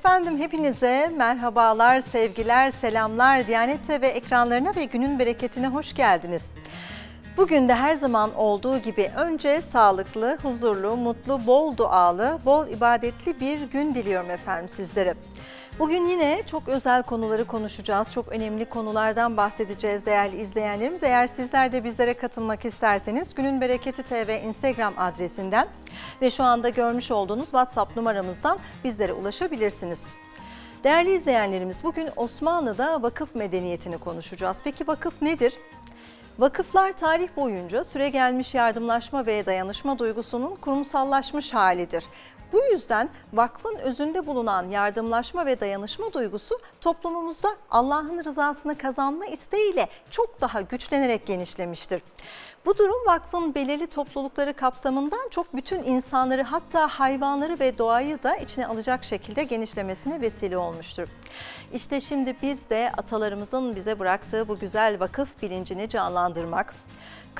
Efendim hepinize merhabalar, sevgiler, selamlar Diyanet TV ekranlarına ve günün bereketine hoş geldiniz. Bugün de her zaman olduğu gibi önce sağlıklı, huzurlu, mutlu, bol dualı, bol ibadetli bir gün diliyorum efendim sizlere. Bugün yine çok özel konuları konuşacağız. Çok önemli konulardan bahsedeceğiz değerli izleyenlerimiz. Eğer sizler de bizlere katılmak isterseniz Günün Bereketi TV Instagram adresinden ve şu anda görmüş olduğunuz WhatsApp numaramızdan bizlere ulaşabilirsiniz. Değerli izleyenlerimiz bugün Osmanlı'da vakıf medeniyetini konuşacağız. Peki vakıf nedir? Vakıflar tarih boyunca süre gelmiş yardımlaşma ve dayanışma duygusunun kurumsallaşmış halidir. Bu yüzden vakfın özünde bulunan yardımlaşma ve dayanışma duygusu toplumumuzda Allah'ın rızasını kazanma isteğiyle çok daha güçlenerek genişlemiştir. Bu durum vakfın belirli toplulukları kapsamından çok bütün insanları hatta hayvanları ve doğayı da içine alacak şekilde genişlemesine vesile olmuştur. İşte şimdi biz de atalarımızın bize bıraktığı bu güzel vakıf bilincini canlandırmak,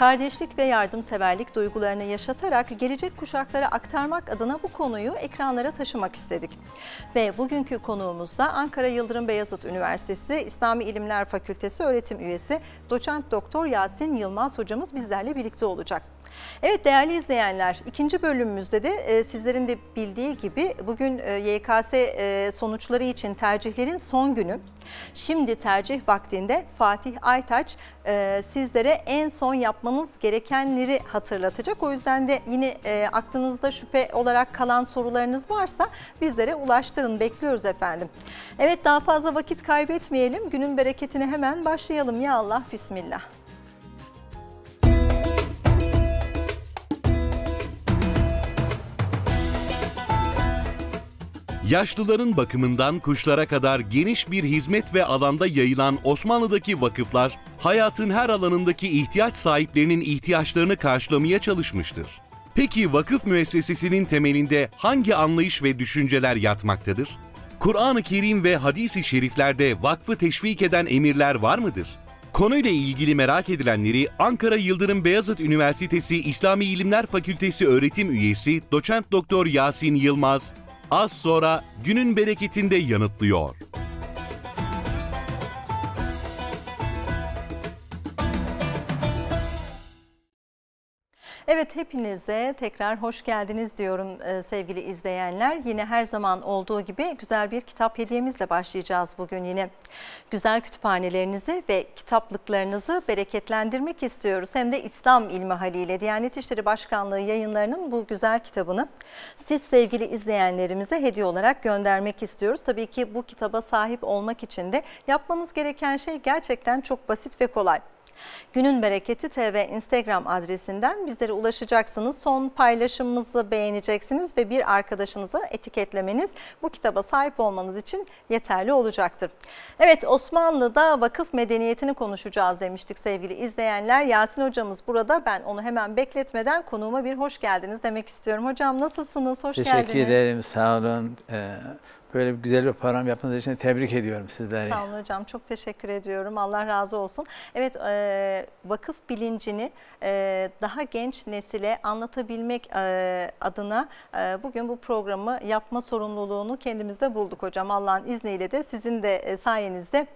kardeşlik ve yardımseverlik duygularını yaşatarak gelecek kuşaklara aktarmak adına bu konuyu ekranlara taşımak istedik. Ve bugünkü konuğumuz da Ankara Yıldırım Beyazıt Üniversitesi İslami İlimler Fakültesi öğretim üyesi doçent doktor Yasin Yılmaz hocamız bizlerle birlikte olacak. Evet değerli izleyenler ikinci bölümümüzde de e, sizlerin de bildiği gibi bugün e, YKS e, sonuçları için tercihlerin son günü. Şimdi tercih vaktinde Fatih Aytaç e, sizlere en son yapmanız gerekenleri hatırlatacak. O yüzden de yine e, aklınızda şüphe olarak kalan sorularınız varsa bizlere ulaştırın. Bekliyoruz efendim. Evet daha fazla vakit kaybetmeyelim. Günün bereketine hemen başlayalım. Ya Allah Bismillah. Yaşlıların bakımından kuşlara kadar geniş bir hizmet ve alanda yayılan Osmanlı'daki vakıflar, hayatın her alanındaki ihtiyaç sahiplerinin ihtiyaçlarını karşılamaya çalışmıştır. Peki vakıf müessesesinin temelinde hangi anlayış ve düşünceler yatmaktadır? Kur'an-ı Kerim ve hadis-i şeriflerde vakfı teşvik eden emirler var mıdır? Konuyla ilgili merak edilenleri Ankara Yıldırım Beyazıt Üniversitesi İslami İlimler Fakültesi öğretim üyesi Doçent Doktor Yasin Yılmaz az sonra günün bereketinde yanıtlıyor. Evet hepinize tekrar hoş geldiniz diyorum e, sevgili izleyenler. Yine her zaman olduğu gibi güzel bir kitap hediyemizle başlayacağız bugün yine. Güzel kütüphanelerinizi ve kitaplıklarınızı bereketlendirmek istiyoruz. Hem de İslam İlmi haliyle Diyanet İşleri Başkanlığı yayınlarının bu güzel kitabını siz sevgili izleyenlerimize hediye olarak göndermek istiyoruz. Tabii ki bu kitaba sahip olmak için de yapmanız gereken şey gerçekten çok basit ve kolay. Günün Bereketi TV Instagram adresinden bizlere ulaşacaksınız. Son paylaşımımızı beğeneceksiniz ve bir arkadaşınıza etiketlemeniz bu kitaba sahip olmanız için yeterli olacaktır. Evet Osmanlı'da vakıf medeniyetini konuşacağız demiştik sevgili izleyenler. Yasin hocamız burada ben onu hemen bekletmeden konuğuma bir hoş geldiniz demek istiyorum. Hocam nasılsınız? Hoş Teşekkür geldiniz. Teşekkür ederim sağ olun. Ee, böyle bir güzel bir program yaptığınız için tebrik ediyorum sizleri. Sağ olun hocam. Çok teşekkür ediyorum. Allah razı olsun. Evet e, vakıf bilincini e, daha genç nesile anlatabilmek e, adına e, bugün bu programı yapma sorumluluğunu kendimizde bulduk hocam. Allah'ın izniyle de sizin de e, sayenizde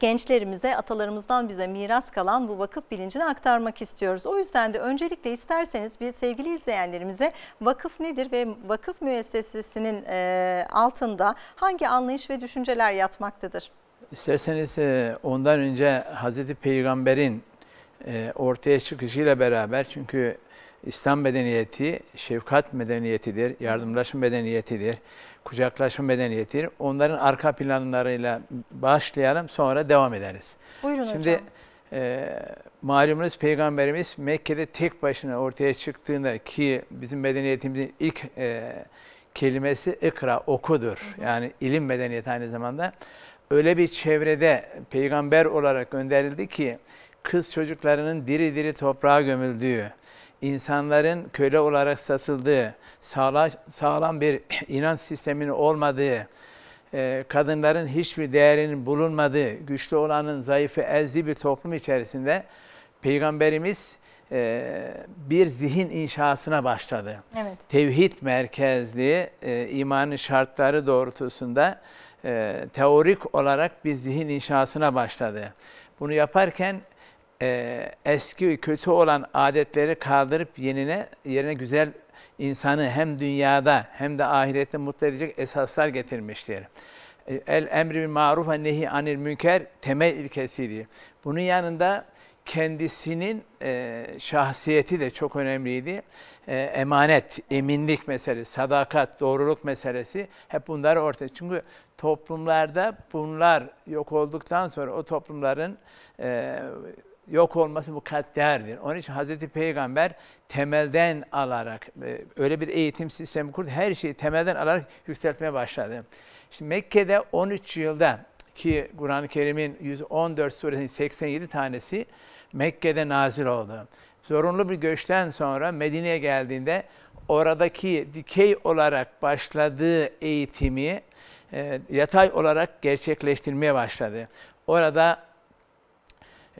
gençlerimize atalarımızdan bize miras kalan bu vakıf bilincini aktarmak istiyoruz. O yüzden de öncelikle isterseniz bir sevgili izleyenlerimize vakıf nedir ve vakıf müessesesinin e, altında hangi anlayış ve düşünceler yatmaktadır? İsterseniz e, ondan önce Hazreti Peygamber'in e, ortaya çıkışıyla beraber çünkü İslam medeniyeti şefkat medeniyetidir, yardımlaşma medeniyetidir, kucaklaşma medeniyetidir. Onların arka planlarıyla başlayalım sonra devam ederiz. Buyurun Şimdi, hocam. E, malumunuz Peygamberimiz Mekke'de tek başına ortaya çıktığında ki bizim medeniyetimizin ilk e, kelimesi ikra, okudur. Yani ilim medeniyeti aynı zamanda. Öyle bir çevrede peygamber olarak gönderildi ki kız çocuklarının diri diri toprağa gömüldüğü, insanların köle olarak satıldığı, sağlam bir inanç sisteminin olmadığı, e, kadınların hiçbir değerinin bulunmadığı, güçlü olanın zayıfı ezdiği bir toplum içerisinde Peygamberimiz e, bir zihin inşasına başladı. Evet. Tevhid merkezli e, imanın şartları doğrultusunda e, teorik olarak bir zihin inşasına başladı. Bunu yaparken e, eski kötü olan adetleri kaldırıp yenine yerine güzel insanı hem dünyada hem de ahirette mutlu edecek esaslar getirmiştir. E, el emri bil maruf ve nehi anil münker temel ilkesiydi. Bunun yanında kendisinin e, şahsiyeti de çok önemliydi. E, emanet, eminlik meselesi, sadakat, doğruluk meselesi hep bunlar ortaya. Çünkü toplumlarda bunlar yok olduktan sonra o toplumların e, yok olması mukadderdir. Onun için Hazreti Peygamber temelden alarak e, öyle bir eğitim sistemi kurdu. Her şeyi temelden alarak yükseltmeye başladı. Şimdi Mekke'de 13 yılda ki Kur'an-ı Kerim'in 114 suresinin 87 tanesi Mekke'de nazil oldu. Zorunlu bir göçten sonra Medine'ye geldiğinde oradaki dikey olarak başladığı eğitimi e, yatay olarak gerçekleştirmeye başladı. Orada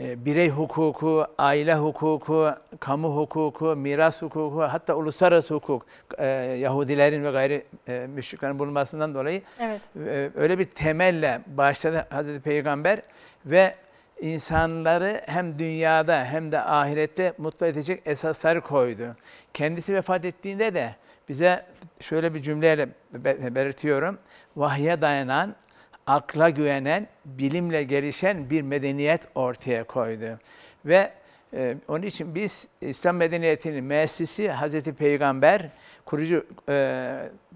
e, birey hukuku, aile hukuku, kamu hukuku, miras hukuku, hatta uluslararası hukuk e, Yahudilerin ve gayri e, müşriklerin bulunmasından dolayı evet. e, öyle bir temelle başladı Hazreti Peygamber ve insanları hem dünyada hem de ahirette mutlu edecek esasları koydu. Kendisi vefat ettiğinde de bize şöyle bir cümleyle belirtiyorum. Vahye dayanan, akla güvenen, bilimle gelişen bir medeniyet ortaya koydu. Ve ee, onun için biz İslam medeniyetinin müessisi Hazreti Peygamber kurucu e,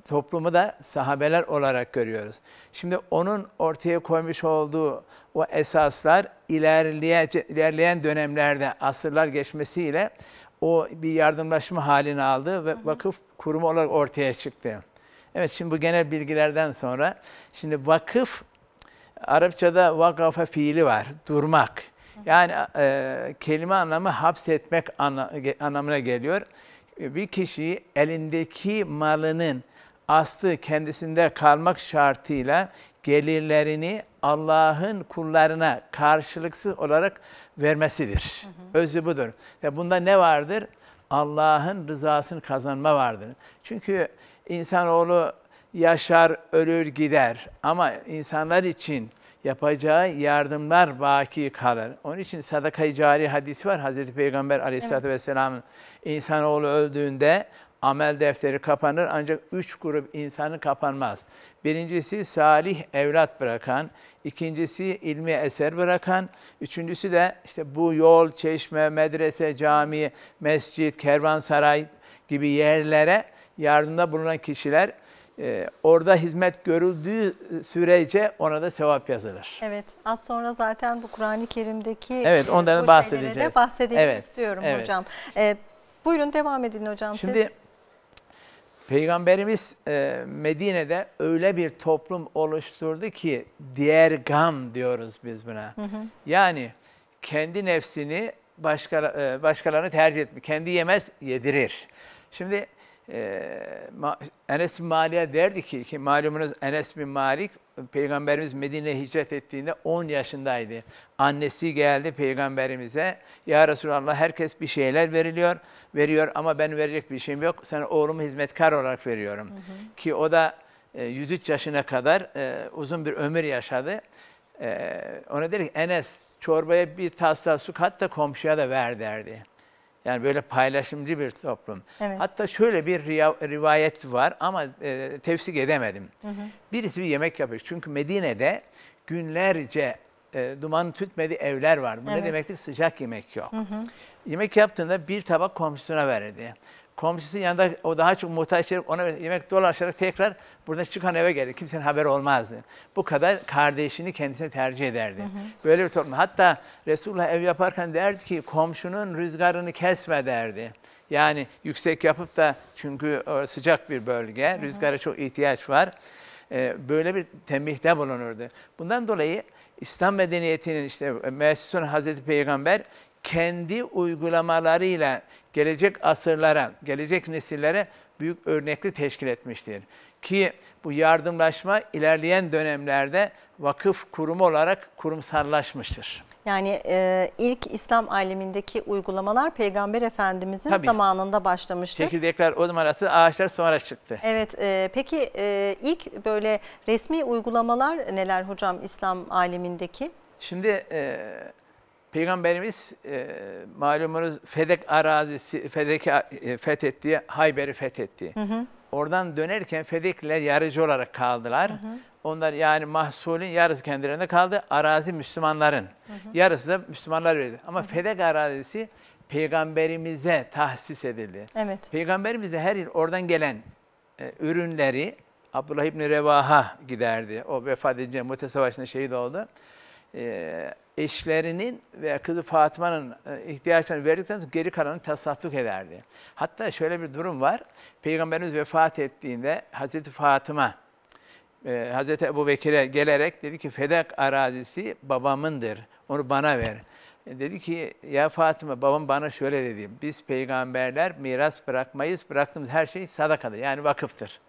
toplumu da sahabeler olarak görüyoruz. Şimdi onun ortaya koymuş olduğu o esaslar ilerleyen dönemlerde asırlar geçmesiyle o bir yardımlaşma halini aldı ve vakıf kurumu olarak ortaya çıktı. Evet şimdi bu genel bilgilerden sonra şimdi vakıf Arapçada vakafa fiili var. Durmak. Yani e, kelime anlamı hapsetmek anlamına geliyor. Bir kişiyi elindeki malının aslı kendisinde kalmak şartıyla gelirlerini Allah'ın kullarına karşılıksız olarak vermesidir. Hı hı. Özü budur. Ya bunda ne vardır? Allah'ın rızasını kazanma vardır. Çünkü insanoğlu yaşar, ölür, gider ama insanlar için yapacağı yardımlar baki kalır. Onun için sadaka-i cari hadisi var. Hazreti Peygamber aleyhissalatü evet. vesselamın insanoğlu öldüğünde amel defteri kapanır ancak üç grup insanı kapanmaz. Birincisi salih evlat bırakan, ikincisi ilmi eser bırakan, üçüncüsü de işte bu yol, çeşme, medrese, cami, mescit, kervansaray gibi yerlere yardımda bulunan kişiler e, orada hizmet görüldüğü sürece ona da sevap yazılır. Evet, az sonra zaten bu Kur'an-ı Kerim'deki Evet, ondan bahsedeceğiz. De bahsedelim evet, istiyorum evet. hocam. Ee, buyurun devam edin hocam. Şimdi siz. Peygamberimiz e, Medine'de öyle bir toplum oluşturdu ki diğer gam diyoruz biz buna. Hı hı. Yani kendi nefsini başka, e, başkalarını tercih etmiyor. Kendi yemez yedirir. Şimdi e, Enes bin Malik'e derdi ki, ki malumunuz Enes bin Malik Peygamberimiz Medine'ye hicret ettiğinde 10 yaşındaydı. Annesi geldi Peygamberimize. Ya Resulallah herkes bir şeyler veriliyor veriyor ama ben verecek bir şeyim yok. Sen oğlumu hizmetkar olarak veriyorum. Hı hı. Ki o da e, 103 yaşına kadar e, uzun bir ömür yaşadı. E, ona dedi ki Enes çorbaya bir tas daha su kat komşuya da ver derdi. Yani böyle paylaşımcı bir toplum. Evet. Hatta şöyle bir rivayet var ama e, tefsik edemedim. Hı hı. Birisi bir yemek yapıyor. Çünkü Medine'de günlerce e, duman tütmedi evler var. Bu evet. ne demektir? Sıcak yemek yok. Hı hı yemek yaptığında bir tabak komşusuna verirdi. Komşusu yanında o daha çok muhtaç şey ona yemek dolaşarak tekrar buradan çıkan eve gelir. Kimsenin haberi olmazdı. Bu kadar kardeşini kendisine tercih ederdi. Hı hı. Böyle bir toplum. Hatta Resulullah ev yaparken derdi ki komşunun rüzgarını kesme derdi. Yani yüksek yapıp da çünkü sıcak bir bölge, hı hı. rüzgara çok ihtiyaç var. Ee, böyle bir tembihte bulunurdu. Bundan dolayı İslam medeniyetinin işte Mesutun Hazreti Peygamber kendi uygulamalarıyla gelecek asırlara, gelecek nesillere büyük örnekli teşkil etmiştir. Ki bu yardımlaşma ilerleyen dönemlerde vakıf kurumu olarak kurumsallaşmıştır. Yani e, ilk İslam alemindeki uygulamalar Peygamber Efendimizin Tabii. zamanında başlamıştı. Çekirdekler o zaman atıldı, ağaçlar sonra çıktı. Evet, e, peki e, ilk böyle resmi uygulamalar neler hocam İslam alemindeki? Şimdi e, Peygamberimiz e, malumunuz Fedek arazisi, Fedek e, fethetti, Hayber'i fethetti. Hı hı. Oradan dönerken Fedekliler yarıcı olarak kaldılar. Hı hı. Onlar yani mahsulün yarısı kendilerinde kaldı. Arazi Müslümanların. Hı hı. Yarısı da Müslümanlar verdi. Ama hı hı. Fedek arazisi peygamberimize tahsis edildi. Evet. Peygamberimiz her yıl oradan gelen e, ürünleri Abdullah İbni Revaha giderdi. O vefat edince Mute Savaşı'nda şehit oldu. E, eşlerinin ve kızı Fatıma'nın e, ihtiyaçlarını verdikten sonra geri kalanı tasadduk ederdi. Hatta şöyle bir durum var. Peygamberimiz vefat ettiğinde Hazreti Fatıma e, Hazreti Ebu Bekir'e gelerek dedi ki Fedak arazisi babamındır. Onu bana ver. E, dedi ki ya Fatıma babam bana şöyle dedi. Biz peygamberler miras bırakmayız. Bıraktığımız her şey sadakadır. Yani vakıftır.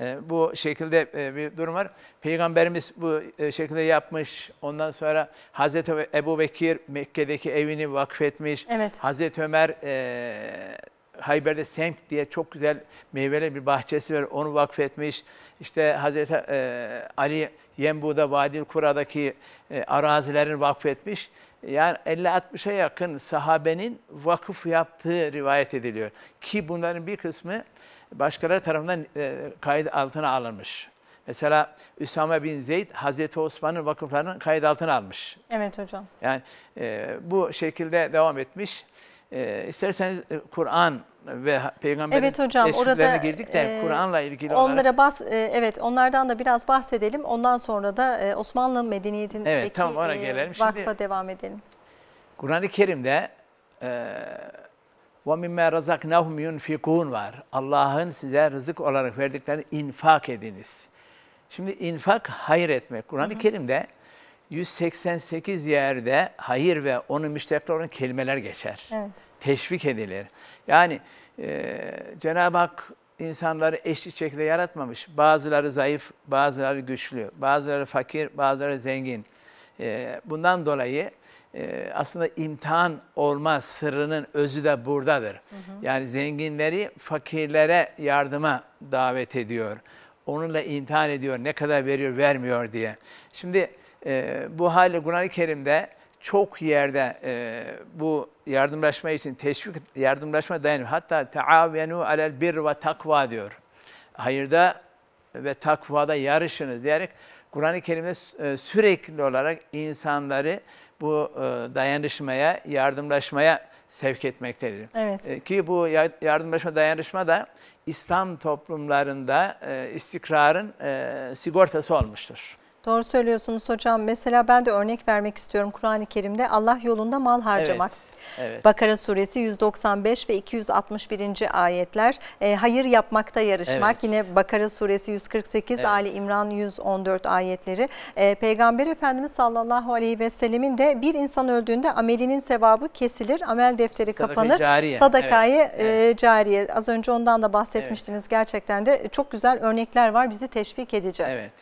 Ee, bu şekilde e, bir durum var. Peygamberimiz bu e, şekilde yapmış. Ondan sonra Hazreti Ebu Bekir Mekke'deki evini vakfetmiş. Evet. Hazreti Ömer e, Hayber'de Semk diye çok güzel meyveli bir bahçesi var. Onu vakfetmiş. İşte Hazreti e, Ali Yembu'da Vadil Kura'daki e, arazilerini vakfetmiş. Yani 50-60'a yakın sahabenin vakıf yaptığı rivayet ediliyor. Ki bunların bir kısmı başkaları tarafından e, kayıt altına alınmış. Mesela Üsame bin Zeyd Hazreti Osman'ın vakıflarının kayıt altına almış. Evet hocam. Yani e, bu şekilde devam etmiş. E, isterseniz e, Kur'an ve peygamberin evet hocam, orada, girdik de e, Kur'an'la ilgili onlara olarak. Bas, e, evet onlardan da biraz bahsedelim. Ondan sonra da e, Osmanlı medeniyetindeki evet, tamam, ona e, gelelim. E, vakfa Şimdi, devam edelim. Kur'an-ı Kerim'de e, وَمِمَّا رَزَقْنَاهُمْ يُنْفِقُونَ var. Allah'ın size rızık olarak verdiklerini infak ediniz. Şimdi infak hayır etmek. Kur'an-ı Kerim'de 188 yerde hayır ve onun müştekli olan kelimeler geçer. Evet. Teşvik edilir. Yani e, Cenab-ı Hak insanları eşit şekilde yaratmamış. Bazıları zayıf, bazıları güçlü, bazıları fakir, bazıları zengin. E, bundan dolayı ee, aslında imtihan olma sırrının özü de buradadır. Hı hı. Yani zenginleri fakirlere yardıma davet ediyor. Onunla imtihan ediyor. Ne kadar veriyor, vermiyor diye. Şimdi e, bu hali Kur'an-ı Kerim'de çok yerde e, bu yardımlaşma için teşvik, yardımlaşma dayanıyor. Hatta teavenu alel bir ve takva diyor. Hayırda ve takvada yarışınız diyerek Kur'an-ı Kerim'de e, sürekli olarak insanları bu e, dayanışmaya, yardımlaşmaya sevk etmektedir. Evet. E, ki bu yardımlaşma, dayanışma da İslam toplumlarında e, istikrarın sigortası olmuştur. Doğru söylüyorsunuz hocam. Mesela ben de örnek vermek istiyorum Kur'an-ı Kerim'de Allah yolunda mal harcamak. Evet, evet. Bakara suresi 195 ve 261. ayetler. E, hayır yapmakta yarışmak. Evet. Yine Bakara suresi 148, evet. Ali İmran 114 ayetleri. E, Peygamber Efendimiz sallallahu aleyhi ve sellemin de bir insan öldüğünde amelinin sevabı kesilir, amel defteri Sadaka kapanır. Cariye. Sadakayı evet, E, cariye. Az önce ondan da bahsetmiştiniz. Evet. Gerçekten de çok güzel örnekler var bizi teşvik edecek. Evet.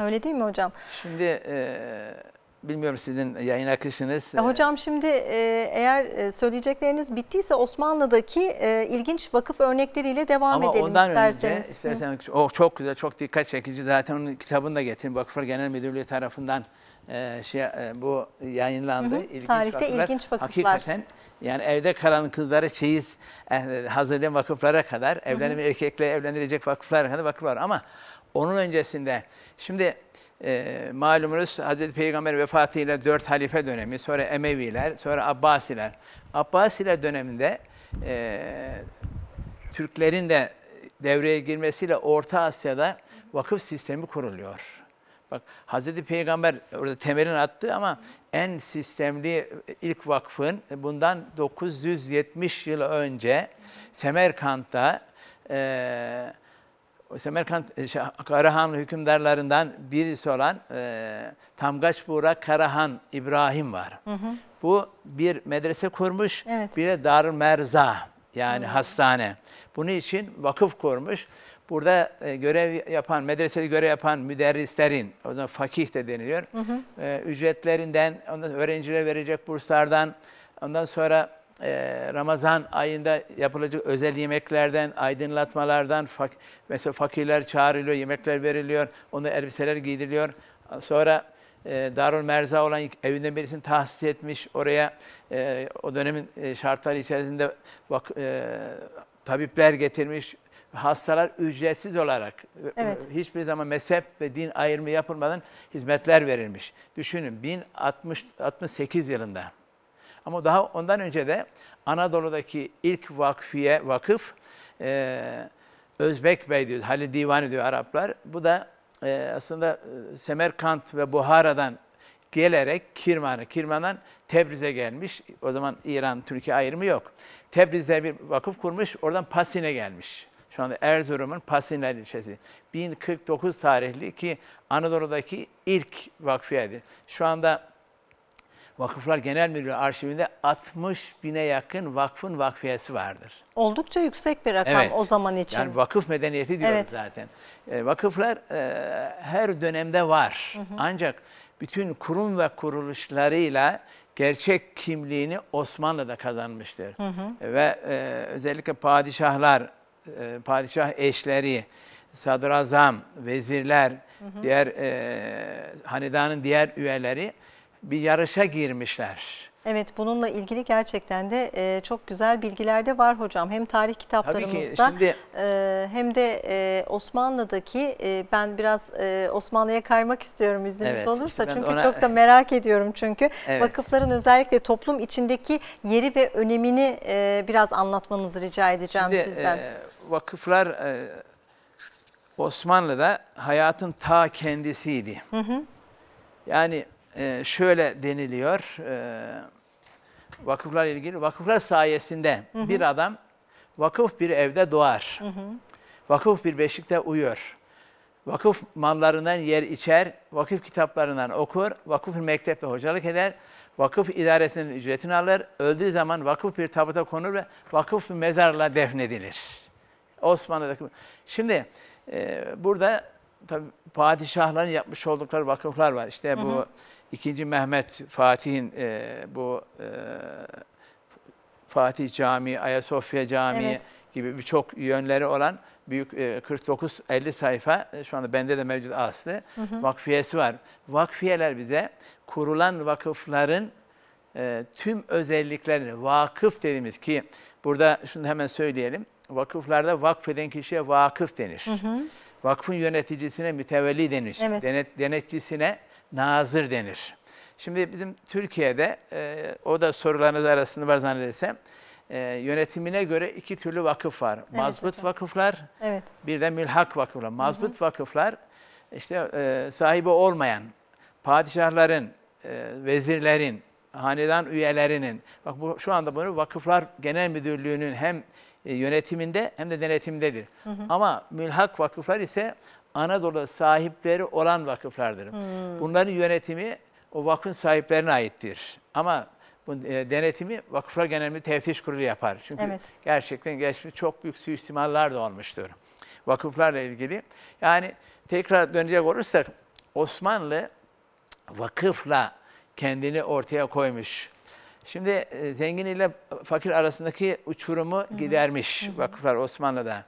Öyle değil mi hocam? Şimdi e, bilmiyorum sizin yayın akışınız. Ya e, e, hocam şimdi e, eğer e, söyleyecekleriniz bittiyse Osmanlı'daki e, ilginç vakıf örnekleriyle devam Ama edelim ondan isterseniz. Önce, istersen o oh, çok güzel, çok dikkat çekici. Zaten onun kitabını da getirin. Vakıflar Genel Müdürlüğü tarafından e, şey e, bu yayınlandı. Hı hı, ilginç tarihte vakıflar. ilginç vakıflar. Hakikaten yani evde kalan kızlara çeyiz e, hazırlayan vakıflara kadar, evlenen erkekle evlenilecek vakıflara hani kadar vakıflar. Ama onun öncesinde şimdi e, malumunuz Hazreti Peygamber vefatıyla dört halife dönemi, sonra Emeviler, sonra Abbasiler. Abbasiler döneminde e, Türklerin de devreye girmesiyle Orta Asya'da vakıf sistemi kuruluyor. Bak Hazreti Peygamber orada temelini attı ama en sistemli e, ilk vakfın bundan 970 yıl önce Semerkant'ta e, Semerkant e, şey, Karahan hükümdarlarından birisi olan e, Tamgaç Buğrak Karahan İbrahim var. Hı hı. Bu bir medrese kurmuş, evet. bir de dar Merza yani hı hı. hastane. Bunun için vakıf kurmuş. Burada e, görev yapan, medresede görev yapan müderrislerin, o zaman fakih de deniliyor, hı hı. E, ücretlerinden, ondan öğrencilere verecek burslardan, ondan sonra ee, Ramazan ayında yapılacak özel yemeklerden, aydınlatmalardan, fak mesela fakirler çağrılıyor, yemekler veriliyor, ona elbiseler giydiriliyor. Sonra e, Darül Merza olan evinden birisini tahsis etmiş, oraya e, o dönemin e, şartları içerisinde bak, e, tabipler getirmiş, hastalar ücretsiz olarak e, evet. E, hiçbir zaman mezhep ve din ayrımı yapılmadan hizmetler verilmiş. Düşünün 1068 yılında. Ama daha ondan önce de Anadolu'daki ilk vakfiye vakıf e, Özbek Bey diyor, Halil Divani diyor Araplar. Bu da e, aslında e, Semerkant ve Buhara'dan gelerek Kirman'a, Kirman'dan Tebriz'e gelmiş. O zaman İran, Türkiye ayrımı yok. Tebriz'de bir vakıf kurmuş, oradan Pasin'e gelmiş. Şu anda Erzurum'un Pasinler ilçesi. 1049 tarihli ki Anadolu'daki ilk vakfiyedir. Şu anda Vakıflar Genel Müdürlüğü arşivinde 60 bine yakın vakfın vakfiyesi vardır. Oldukça yüksek bir rakam evet. o zaman için. Yani vakıf medeniyeti diyoruz evet. zaten. E, vakıflar e, her dönemde var. Hı hı. Ancak bütün kurum ve kuruluşlarıyla gerçek kimliğini Osmanlı'da kazanmıştır. Hı hı. Ve e, özellikle padişahlar, e, padişah eşleri, sadrazam, vezirler, hı hı. diğer e, hanedanın diğer üyeleri bir yarışa girmişler. Evet bununla ilgili gerçekten de e, çok güzel bilgiler de var hocam. Hem tarih kitaplarımızda şimdi... e, hem de e, Osmanlı'daki e, ben biraz e, Osmanlı'ya kaymak istiyorum izniniz evet, olursa. Işte çünkü ona... çok da merak ediyorum çünkü. Evet. Vakıfların özellikle toplum içindeki yeri ve önemini e, biraz anlatmanızı rica edeceğim şimdi, sizden. E, vakıflar e, Osmanlı'da hayatın ta kendisiydi. Hı hı. Yani ee, şöyle deniliyor. Ee, vakıflar ilgili. Vakıflar sayesinde hı hı. bir adam vakıf bir evde doğar. Hı hı. Vakıf bir beşikte uyur. Vakıf mallarından yer içer, vakıf kitaplarından okur, vakıf bir mektepte hocalık eder, vakıf idaresinin ücretini alır, öldüğü zaman vakıf bir tabuta konur ve vakıf bir mezarla defnedilir. Osmanlı'daki... Şimdi e, burada tabii padişahların yapmış oldukları vakıflar var. İşte bu hı hı. 2. Mehmet Fatih'in e, bu e, Fatih Camii, Ayasofya Camii evet. gibi birçok yönleri olan büyük e, 49-50 sayfa e, şu anda bende de mevcut aslı hı hı. vakfiyesi var. Vakfiyeler bize kurulan vakıfların e, tüm özelliklerini vakıf dediğimiz ki burada şunu hemen söyleyelim. Vakıflarda vakfeden kişiye vakıf denir. Hı hı. Vakfın yöneticisine mütevelli denir. Evet. Denet, denetçisine nazır denir. Şimdi bizim Türkiye'de e, o da sorularınız arasında var zannedersem e, yönetimine göre iki türlü vakıf var. Evet, Mazbut hocam. vakıflar evet. bir de mülhak vakıflar. Mazbut hı hı. vakıflar işte e, sahibi olmayan padişahların, e, vezirlerin, hanedan üyelerinin bak bu, şu anda bunu vakıflar genel müdürlüğünün hem e, yönetiminde hem de denetimdedir. Hı hı. Ama mülhak vakıflar ise Anadolu'da sahipleri olan vakıflardır. Hmm. Bunların yönetimi o vakfın sahiplerine aittir. Ama bu e, denetimi Vakıflar Genel Teftiş Kurulu yapar. Çünkü evet. gerçekten geçmiş çok büyük suistimallar da olmuştur. Vakıflarla ilgili. Yani tekrar dönecek olursak Osmanlı vakıfla kendini ortaya koymuş. Şimdi e, zengin ile fakir arasındaki uçurumu Hı gidermiş Hı vakıflar Osmanlı'da.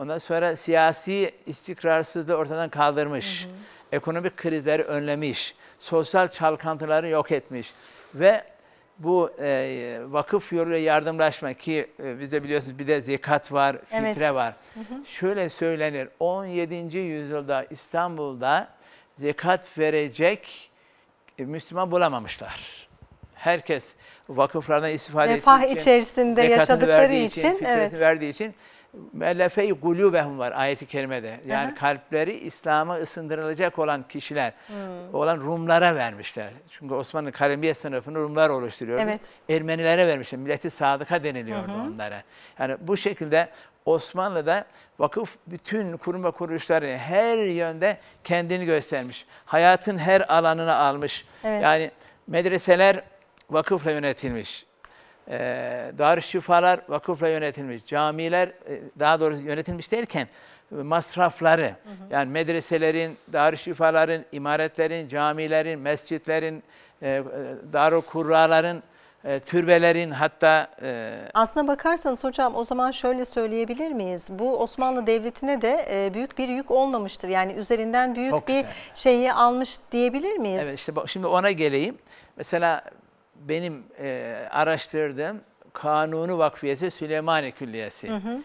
Ondan sonra siyasi istikrarsızlığı ortadan kaldırmış. Hı hı. Ekonomik krizleri önlemiş. Sosyal çalkantıları yok etmiş. Ve bu e, vakıf yoluyla yardımlaşma ki e, bizde biliyorsunuz bir de zekat var, evet. fitre var. Hı hı. Şöyle söylenir 17. yüzyılda İstanbul'da zekat verecek e, Müslüman bulamamışlar. Herkes vakıflarına istifade Refah ettiği için, içerisinde yaşadıkları için, için fitresini evet. verdiği için Melefe-i gulübehum var ayeti kerimede. Yani Aha. kalpleri İslam'a ısındırılacak olan kişiler, hmm. olan Rumlara vermişler. Çünkü Osmanlı Kalemiye sınıfını Rumlar oluşturuyordu. Evet. Ermenilere vermişler. Milleti sadıka deniliyordu hı onlara. Yani bu şekilde Osmanlı'da vakıf bütün kurum ve kuruluşları her yönde kendini göstermiş. Hayatın her alanını almış. Evet. Yani medreseler vakıfla yönetilmiş e, ee, Darüşşifalar vakıfla yönetilmiş, camiler e, daha doğrusu yönetilmiş derken masrafları hı hı. yani medreselerin, darüşşifaların, imaretlerin, camilerin, mescitlerin, e, e kurraların e, türbelerin hatta... E... Aslına bakarsanız hocam o zaman şöyle söyleyebilir miyiz? Bu Osmanlı Devleti'ne de e, büyük bir yük olmamıştır. Yani üzerinden büyük Çok bir güzel. şeyi almış diyebilir miyiz? Evet işte şimdi ona geleyim. Mesela benim e, araştırdığım Kanunu Vakfiyesi Süleymaniye Külliyesi. Hı hı.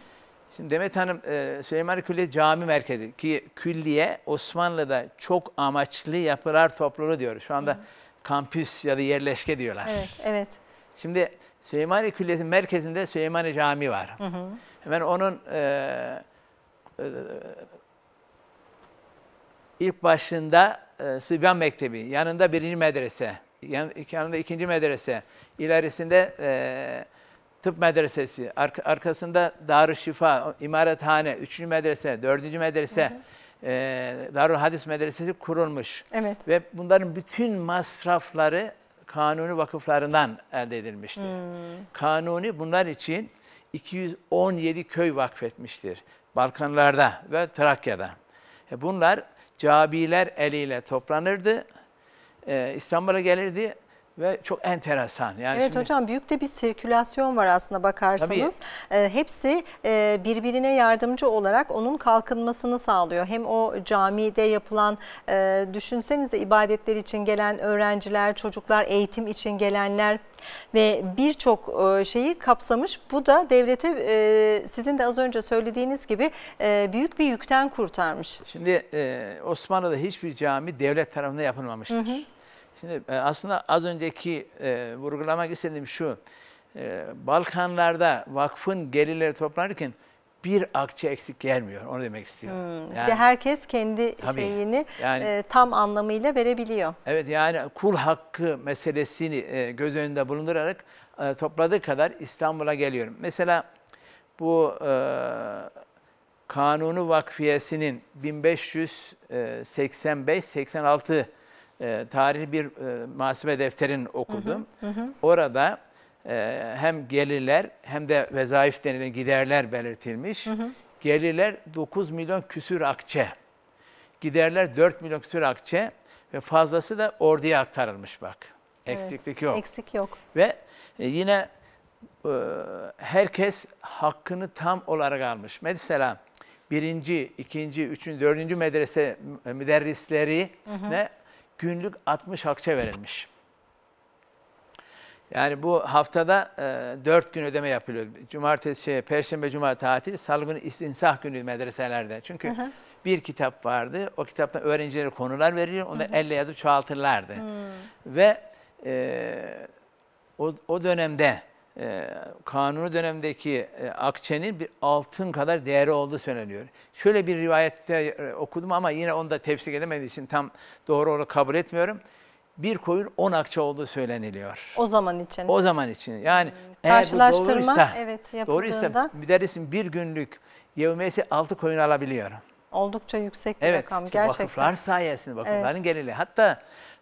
Şimdi Demet Hanım e, Süleymaniye Külliyesi cami merkezi ki külliye Osmanlı'da çok amaçlı yapılar topluluğu diyor. Şu anda hı hı. kampüs ya da yerleşke diyorlar. Evet, evet. Şimdi Süleymaniye Külliyesi merkezinde Süleymaniye Camii var. Hı hı. Hemen onun e, e, ilk başında e, Sıbyan Mektebi, yanında birinci medrese, yanında ikinci medrese, ilerisinde e, tıp medresesi, ark arkasında Darü Şifa, İmarethane, üçüncü medrese, dördüncü medrese, hı E, Darül Hadis Medresesi kurulmuş. Evet. Ve bunların bütün masrafları kanuni vakıflarından elde edilmişti. Hmm. Kanuni bunlar için 217 köy vakfetmiştir. Balkanlarda ve Trakya'da. E, bunlar cabiler eliyle toplanırdı e, İstanbul'a gelirdi ve çok enteresan. Yani evet şimdi, hocam büyük de bir sirkülasyon var aslında bakarsanız. Tabii. E, hepsi e, birbirine yardımcı olarak onun kalkınmasını sağlıyor. Hem o camide yapılan e, düşünsenize ibadetler için gelen öğrenciler, çocuklar, eğitim için gelenler ve birçok e, şeyi kapsamış. Bu da devlete e, sizin de az önce söylediğiniz gibi e, büyük bir yükten kurtarmış. Şimdi e, Osmanlı'da hiçbir cami devlet tarafından yapılmamıştır. Hı hı. Şimdi e, aslında az önceki e, vurgulamak istediğim şu, e, Balkanlarda vakfın gelirleri toplanırken bir akçe eksik gelmiyor. Onu demek istiyorum. Hmm. Yani, Ve herkes kendi tabii, şeyini yani, e, tam anlamıyla verebiliyor. Evet yani kul hakkı meselesini e, göz önünde bulundurarak e, topladığı kadar İstanbul'a geliyorum. Mesela bu e, kanunu vakfiyesinin 1585-86 e, tarihi bir e, muhasebe defterini okudum. Hı hı, hı. Orada e, hem gelirler hem de vezaif denilen giderler belirtilmiş. Hı hı. Gelirler 9 milyon küsür akçe. Giderler 4 milyon küsür akçe ve fazlası da orduya aktarılmış bak. Eksiklik evet, yok. Eksik yok. Ve e, yine e, herkes hakkını tam olarak almış. Mesela birinci, ikinci, üçüncü, dördüncü medrese e, müderrisleri ne günlük 60 akçe verilmiş. Yani bu haftada e, 4 gün ödeme yapılıyor. Cumartesi, şey, Perşembe, Cuma tatil, salı günü istinsah günü medreselerde. Çünkü hı hı. bir kitap vardı. O kitaptan öğrencilere konular veriliyor. Onu hı hı. elle yazıp çoğaltırlardı. Hı. Ve e, o, o dönemde e, kanunu dönemdeki e, akçenin bir altın kadar değeri olduğu söyleniyor. Şöyle bir rivayette e, okudum ama yine onu da tefsir edemediği için tam doğru onu kabul etmiyorum. Bir koyun 10 akçe olduğu söyleniliyor. O zaman için. O zaman için. Yani hmm. eğer bu doğruysa, evet, doğruysa bir dersin bir günlük yevmiyesi 6 koyun alabiliyor. Oldukça yüksek bir evet, rakam işte gerçekten. Vakıflar sayesinde, vakıfların evet. gelirleri. Hatta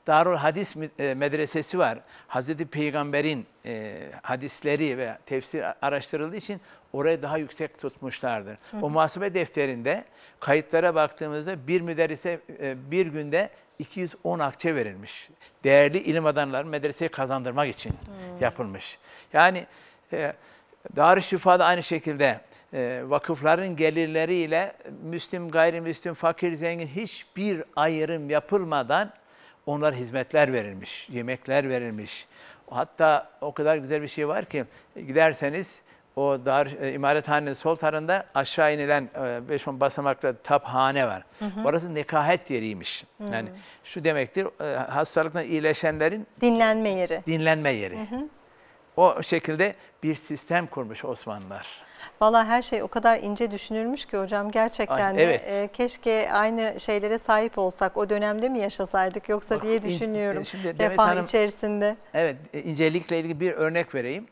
Darul Hadis e, Medresesi var. Hazreti Peygamber'in e, hadisleri ve tefsir araştırıldığı için oraya daha yüksek tutmuşlardır. Hı hı. O muhasebe defterinde kayıtlara baktığımızda bir müderrise e, bir günde 210 akçe verilmiş. Değerli ilim adamları medreseyi kazandırmak için hı. yapılmış. Yani e, Darü Şifa'da aynı şekilde e, vakıfların gelirleriyle Müslim, gayrimüslim, fakir, zengin hiçbir ayrım yapılmadan onlar hizmetler verilmiş, yemekler verilmiş. Hatta o kadar güzel bir şey var ki giderseniz o dar e, imarethanenin sol tarafında aşağı inilen 5-10 e, basamaklı taphane var. Hı hı. Orası nikahet yeriymiş. Hı Yani şu demektir e, hastalıkla iyileşenlerin dinlenme yeri. Dinlenme yeri. Hı hı. O şekilde bir sistem kurmuş Osmanlılar. Valla her şey o kadar ince düşünülmüş ki hocam gerçekten Ay, evet. de, e, keşke aynı şeylere sahip olsak. O dönemde mi yaşasaydık yoksa diye e, düşünüyorum. İnce, şimdi Refah Hanım, içerisinde. Evet e, incelikle ilgili bir örnek vereyim.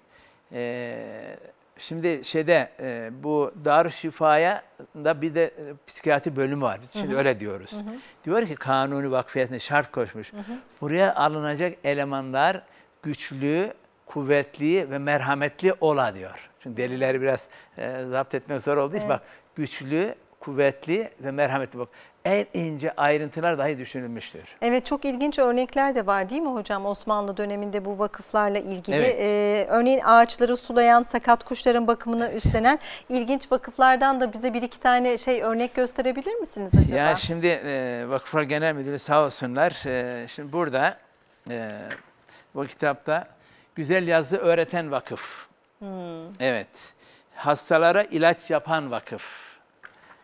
Ee, şimdi şeyde e, bu dar şifaya da bir de e, psikiyatri bölümü var. Biz şimdi hı hı. öyle diyoruz. Hı hı. Diyor ki kanuni vakfiyetine şart koşmuş. Hı hı. Buraya alınacak elemanlar güçlü, kuvvetli ve merhametli ola diyor. Şimdi delileri biraz e, zapt etmek zor oldu. Evet. Bak güçlü, kuvvetli ve merhametli bak. En ince ayrıntılar dahi düşünülmüştür. Evet çok ilginç örnekler de var değil mi hocam Osmanlı döneminde bu vakıflarla ilgili. Evet. Ee, örneğin ağaçları sulayan, sakat kuşların bakımını üstlenen ilginç vakıflardan da bize bir iki tane şey örnek gösterebilir misiniz acaba? Ya şimdi e, Vakıflar Genel Müdürü sağ olsunlar. E, şimdi burada e, bu kitapta Güzel yazı öğreten vakıf. Hmm. Evet. Hastalara ilaç yapan vakıf.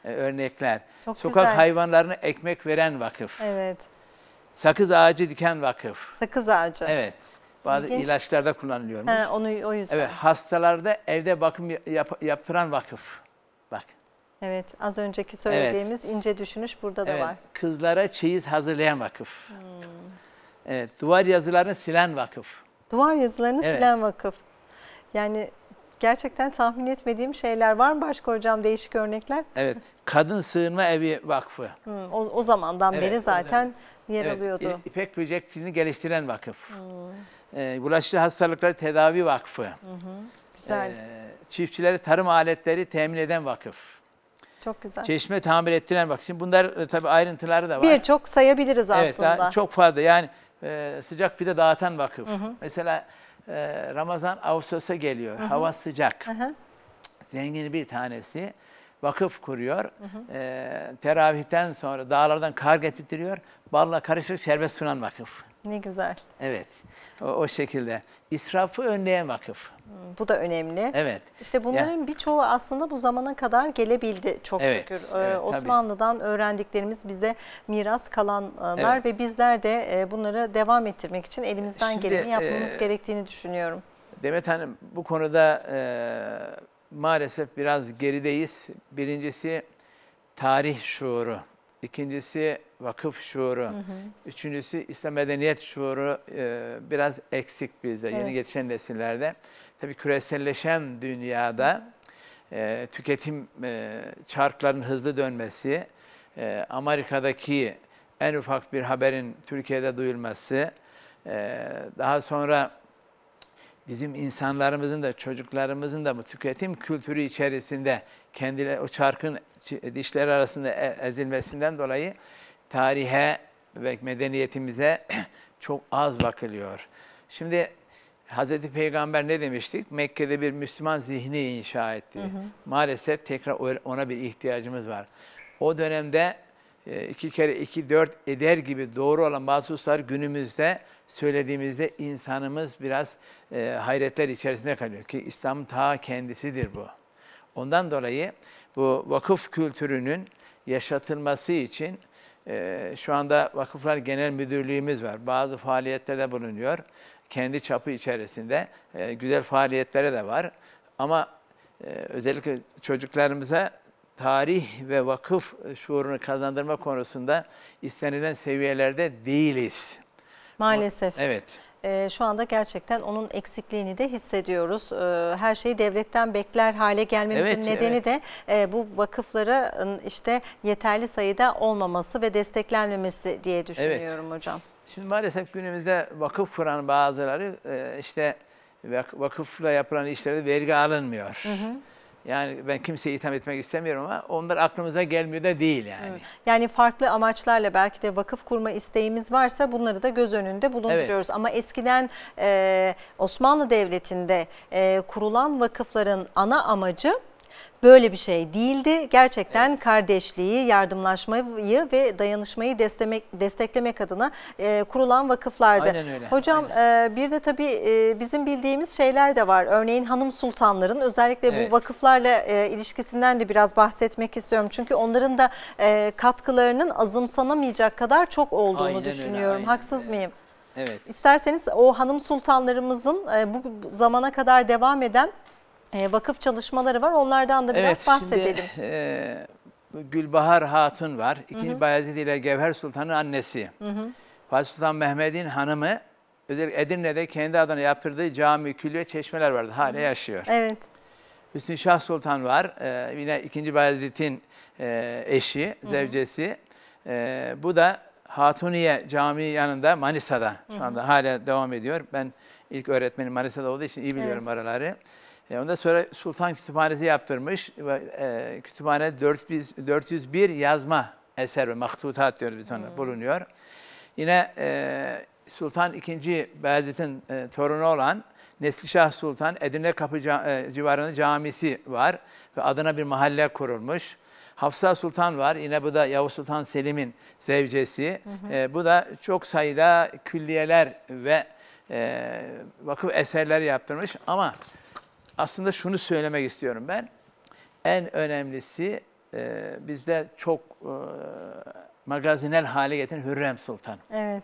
Ee, örnekler. Çok Sokak güzel. hayvanlarına ekmek veren vakıf. Evet. Sakız ağacı diken vakıf. Sakız ağacı. Evet. Bazı İlginç. ilaçlarda kullanılıyormuş. He, onu o yüzden. Evet, hastalarda evde bakım yap, yaptıran vakıf. Bak. Evet, az önceki söylediğimiz evet. ince düşünüş burada evet, da var. Kızlara çeyiz hazırlayan vakıf. Hmm. Evet, duvar yazılarını silen vakıf. Duvar yazılarını evet. silen vakıf. Yani gerçekten tahmin etmediğim şeyler var mı başka hocam değişik örnekler? Evet. Kadın Sığınma Evi Vakfı. Hmm, o, o zamandan evet, beri zaten yer evet, alıyordu. İpek böcekçiliğini geliştiren vakıf. Hmm. Ee, Bulaşıcı Hastalıkları Tedavi Vakfı. Hı hı. Güzel. Ee, çiftçileri tarım aletleri temin eden vakıf. Çok güzel. Çeşme tamir ettiren vakfı. Şimdi bunlar e, tabii ayrıntıları da var. Birçok sayabiliriz aslında. Evet çok fazla yani e, sıcak pide dağıtan vakıf. Hı hı. Mesela e, Ramazan Ağustos'a geliyor. Hı hı. Hava sıcak. Hı hı. Zengin bir tanesi vakıf kuruyor. Hı hı. E, teravihten sonra dağlardan kar getirtiyor. Balla karışık şerbet sunan vakıf. Ne güzel. Evet, o, o şekilde. İsrafı önleyen vakıf. Hmm, bu da önemli. Evet. İşte bunların birçoğu aslında bu zamana kadar gelebildi çok evet, şükür. evet, ee, Osmanlı'dan tabii. öğrendiklerimiz bize miras kalanlar evet. ve bizler de e, bunları devam ettirmek için elimizden Şimdi, geleni yapmamız e, gerektiğini düşünüyorum. Demet Hanım bu konuda e, maalesef biraz gerideyiz. Birincisi tarih şuuru. İkincisi vakıf şuuru. Hı hı. Üçüncüsü İslam medeniyet şuuru e, biraz eksik bizde evet. yeni yetişen nesillerde. Tabii küreselleşen dünyada e, tüketim e, çarkların hızlı dönmesi, e, Amerika'daki en ufak bir haberin Türkiye'de duyulması, e, daha sonra bizim insanlarımızın da çocuklarımızın da bu tüketim kültürü içerisinde kendileri o çarkın dişleri arasında e, ezilmesinden dolayı tarihe ve medeniyetimize çok az bakılıyor. Şimdi Hazreti Peygamber ne demiştik? Mekke'de bir Müslüman zihni inşa etti. Hı hı. Maalesef tekrar ona bir ihtiyacımız var. O dönemde e, iki kere iki dört eder gibi doğru olan bazı hususlar günümüzde söylediğimizde insanımız biraz e, hayretler içerisinde kalıyor ki İslam ta kendisidir bu. Ondan dolayı bu vakıf kültürünün yaşatılması için e, şu anda Vakıflar Genel Müdürlüğümüz var. Bazı faaliyetlerde bulunuyor. Kendi çapı içerisinde e, güzel faaliyetlere de var. Ama e, özellikle çocuklarımıza tarih ve vakıf şuurunu kazandırma konusunda istenilen seviyelerde değiliz. Maalesef. Evet. Ee, şu anda gerçekten onun eksikliğini de hissediyoruz. Ee, her şeyi devletten bekler hale gelmemizin evet, nedeni evet. de e, bu vakıfların işte yeterli sayıda olmaması ve desteklenmemesi diye düşünüyorum evet. hocam. Şimdi maalesef günümüzde vakıf kuran bazıları e, işte vakıfla yapılan işlerde vergi alınmıyor. Hı hı. Yani ben kimseyi itham etmek istemiyorum ama onlar aklımıza gelmiyor da değil yani. Evet. Yani farklı amaçlarla belki de vakıf kurma isteğimiz varsa bunları da göz önünde bulunduruyoruz. Evet. Ama eskiden e, Osmanlı Devleti'nde e, kurulan vakıfların ana amacı böyle bir şey değildi. Gerçekten evet. kardeşliği, yardımlaşmayı ve dayanışmayı destemek, desteklemek adına e, kurulan vakıflardı. Aynen öyle. Hocam Aynen. E, bir de tabii e, bizim bildiğimiz şeyler de var. Örneğin hanım sultanların özellikle evet. bu vakıflarla e, ilişkisinden de biraz bahsetmek istiyorum. Çünkü onların da e, katkılarının azımsanamayacak kadar çok olduğunu Aynen düşünüyorum. Öyle. Haksız evet. mıyım? Evet. İsterseniz o hanım sultanlarımızın e, bu zamana kadar devam eden e, vakıf çalışmaları var. Onlardan da biraz evet, bahsedelim. Şimdi, e, Gülbahar Hatun var. İkinci hı hı. Bayezid ile Gevher Sultan'ın annesi. Hı hı. Fatih Sultan Mehmet'in hanımı özellikle Edirne'de kendi adına yaptırdığı cami, külliye, çeşmeler vardı. Hala yaşıyor. Evet. Hüsnü Şah Sultan var. Ee, yine 2. Bayezid'in e, eşi, hı hı. zevcesi. E, bu da Hatuniye Camii yanında Manisa'da. Şu anda hı hı. hala devam ediyor. Ben ilk öğretmenim Manisa'da olduğu için iyi biliyorum evet. araları. E, Onda sonra Sultan Kütüphanesi yaptırmış. E, kütüphane 400, 401 yazma eser ve maktutat diyoruz biz ona hmm. bulunuyor. Yine e, Sultan II. Beyazıt'ın e, torunu olan Neslişah Sultan Edirne Kapı e, civarında camisi var ve adına bir mahalle kurulmuş. Hafsa Sultan var. Yine bu da Yavuz Sultan Selim'in zevcesi. Hı hı. E, bu da çok sayıda külliyeler ve e, vakıf eserleri yaptırmış ama aslında şunu söylemek istiyorum ben. En önemlisi e, bizde çok e, magazinel hale getiren Hürrem Sultan. Evet.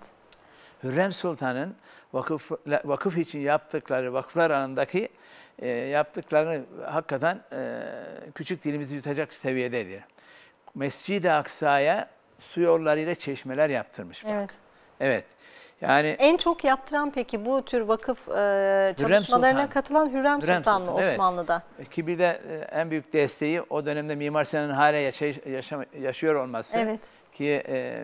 Hürrem Sultan'ın vakıf, vakıf için yaptıkları, vakıflar alanındaki e, yaptıklarını hakikaten e, küçük dilimizi yutacak seviyededir. Mescid-i Aksa'ya su yollarıyla çeşmeler yaptırmış bak. Evet. evet. Yani En çok yaptıran peki bu tür vakıf e, çalışmalarına Sultan. katılan Hürrem, Hürrem Sultan Osmanlı'da Sultan, evet. Osmanlı'da? E, Kibir'de e, en büyük desteği o dönemde Mimar Sinan'ın hala yaşay, yaşam, yaşıyor olması. Evet. Ki e,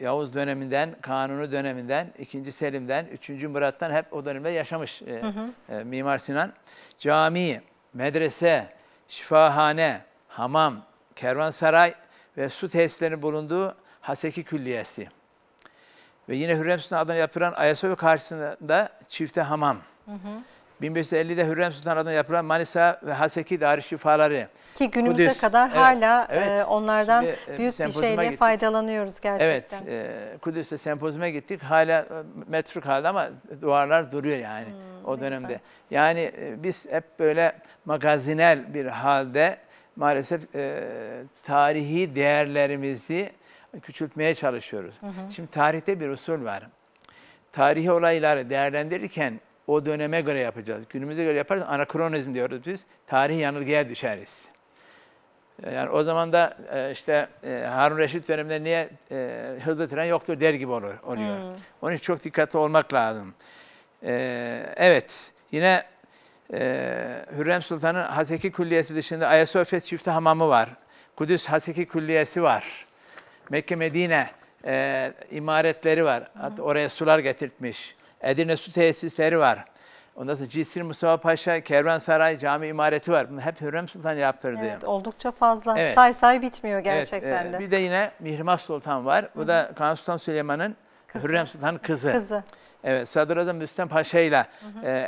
Yavuz döneminden, Kanuni döneminden, 2. Selim'den, 3. Murat'tan hep o dönemde yaşamış e, hı hı. E, Mimar Sinan. Cami, medrese, şifahane, hamam, kervansaray ve su tesislerinin bulunduğu Haseki Külliyesi. Ve yine Hürrem Sultan adına yapılan Ayasofya karşısında çifte hamam. Hı hı. 1550'de Hürrem Sultan adına yapılan Manisa ve Haseki Dari Şifaları. Ki günümüze Kudüs. kadar hala evet. E, onlardan Şimdi, e, büyük bir şeyle gittik. faydalanıyoruz gerçekten. Evet, e, Kudüs'te sempozuma gittik. Hala e, metruk halde ama duvarlar duruyor yani hmm, o dönemde. Güzel. Yani e, biz hep böyle magazinel bir halde maalesef e, tarihi değerlerimizi küçültmeye çalışıyoruz. Hı hı. Şimdi tarihte bir usul var. Tarihi olayları değerlendirirken o döneme göre yapacağız. Günümüze göre yaparız. Anakronizm diyoruz biz. Tarihi yanılgıya düşeriz. E, yani o zaman da e, işte e, Harun Reşit döneminde niye hızlı tren yoktur der gibi olur, oluyor. Hmm. Onun için çok dikkatli olmak lazım. Evet, yine Hürrem Sultan'ın Haseki Külliyesi dışında Ayasofya Çifte Hamamı var. Kudüs Haseki Külliyesi var. Mekke Medine e, imaretleri var. Hatta oraya sular getirtmiş. Edirne su tesisleri var. Ondan sonra Cisir Mustafa Paşa Kervansaray Cami imareti var. Bunu hep Hürrem Sultan yaptırdı. Evet, oldukça fazla. Evet. Say say bitmiyor gerçekten evet, e, de. Bir de yine Mihrimah Sultan var. Bu da Kanuni Sultan Süleyman'ın Hürrem Sultan'ın kızı. Kızı. Evet, Sadrazam Müstem Paşa ile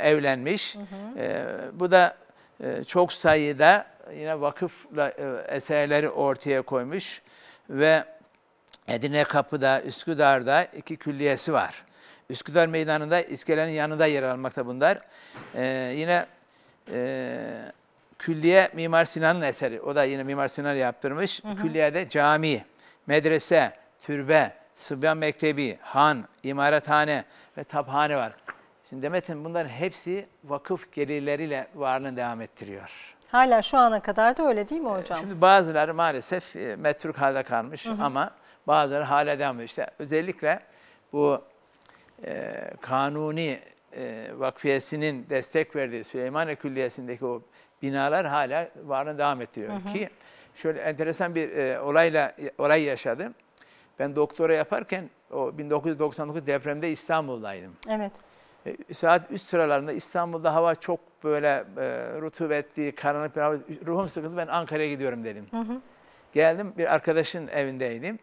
evlenmiş. Hı hı. E, bu da e, çok sayıda yine vakıfla e, eserleri ortaya koymuş ve Edirne Kapı'da, Üsküdar'da iki külliyesi var. Üsküdar Meydanı'nda iskelenin yanında yer almakta bunlar. Ee, yine e, külliye Mimar Sinan'ın eseri. O da yine Mimar Sinan yaptırmış. Hı hı. Külliyede cami, medrese, türbe, Sıbyan Mektebi, han, imarathane ve taphane var. Şimdi Demet'in bunların hepsi vakıf gelirleriyle varlığını devam ettiriyor. Hala şu ana kadar da öyle değil mi ee, hocam? Şimdi bazıları maalesef e, metruk halde kalmış hı hı. ama bazıları hala devam ediyor. İşte özellikle bu e, kanuni e, vakfiyesinin destek verdiği Süleymaniye Külliyesi'ndeki o binalar hala varlığına devam ettiriyor. Hı hı. Ki şöyle enteresan bir e, olayla e, orayı yaşadım. Ben doktora yaparken o 1999 depremde İstanbul'daydım. Evet. E, saat 3 sıralarında İstanbul'da hava çok böyle e, rutubetli, karanlık bir hava. Ruhum sıkıldı ben Ankara'ya gidiyorum dedim. Hı hı. Geldim bir arkadaşın evindeydim.